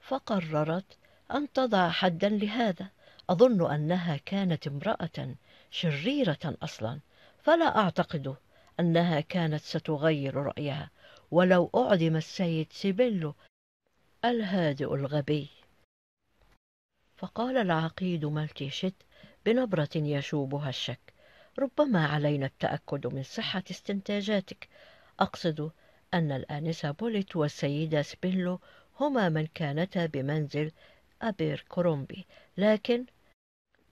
فقررت أن تضع حدا لهذا أظن أنها كانت امرأة شريرة أصلا فلا أعتقد أنها كانت ستغير رأيها ولو أعدم السيد سيبيلو الهادئ الغبي فقال العقيد مالتيشت بنبرة يشوبها الشك ربما علينا التأكد من صحة استنتاجاتك أقصد أن الآنسة بوليت والسيدة سبينلو هما من كانتا بمنزل أبير كرومبي لكن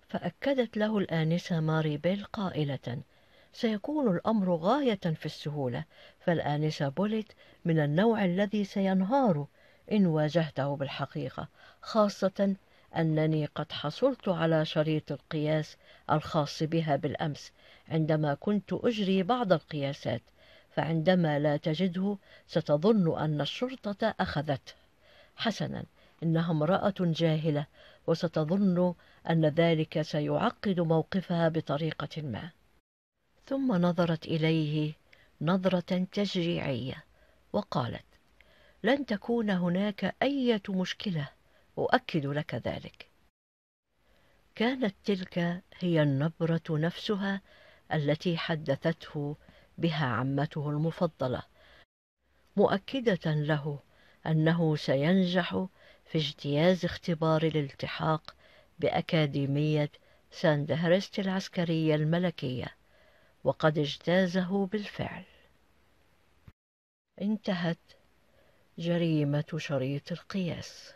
فأكدت له الآنسة ماري بيل قائلة سيكون الأمر غاية في السهولة فالآنسة بوليت من النوع الذي سينهار إن واجهته بالحقيقة خاصة أنني قد حصلت على شريط القياس الخاص بها بالأمس عندما كنت أجري بعض القياسات فعندما لا تجده ستظن أن الشرطة أخذته حسنا إنها امرأة جاهلة وستظن أن ذلك سيعقد موقفها بطريقة ما ثم نظرت إليه نظرة تشجيعية وقالت لن تكون هناك أي مشكلة أؤكد لك ذلك كانت تلك هي النبرة نفسها التي حدثته بها عمته المفضلة مؤكدة له أنه سينجح في اجتياز اختبار الالتحاق بأكاديمية ساندهرست العسكرية الملكية وقد اجتازه بالفعل انتهت جريمة شريط القياس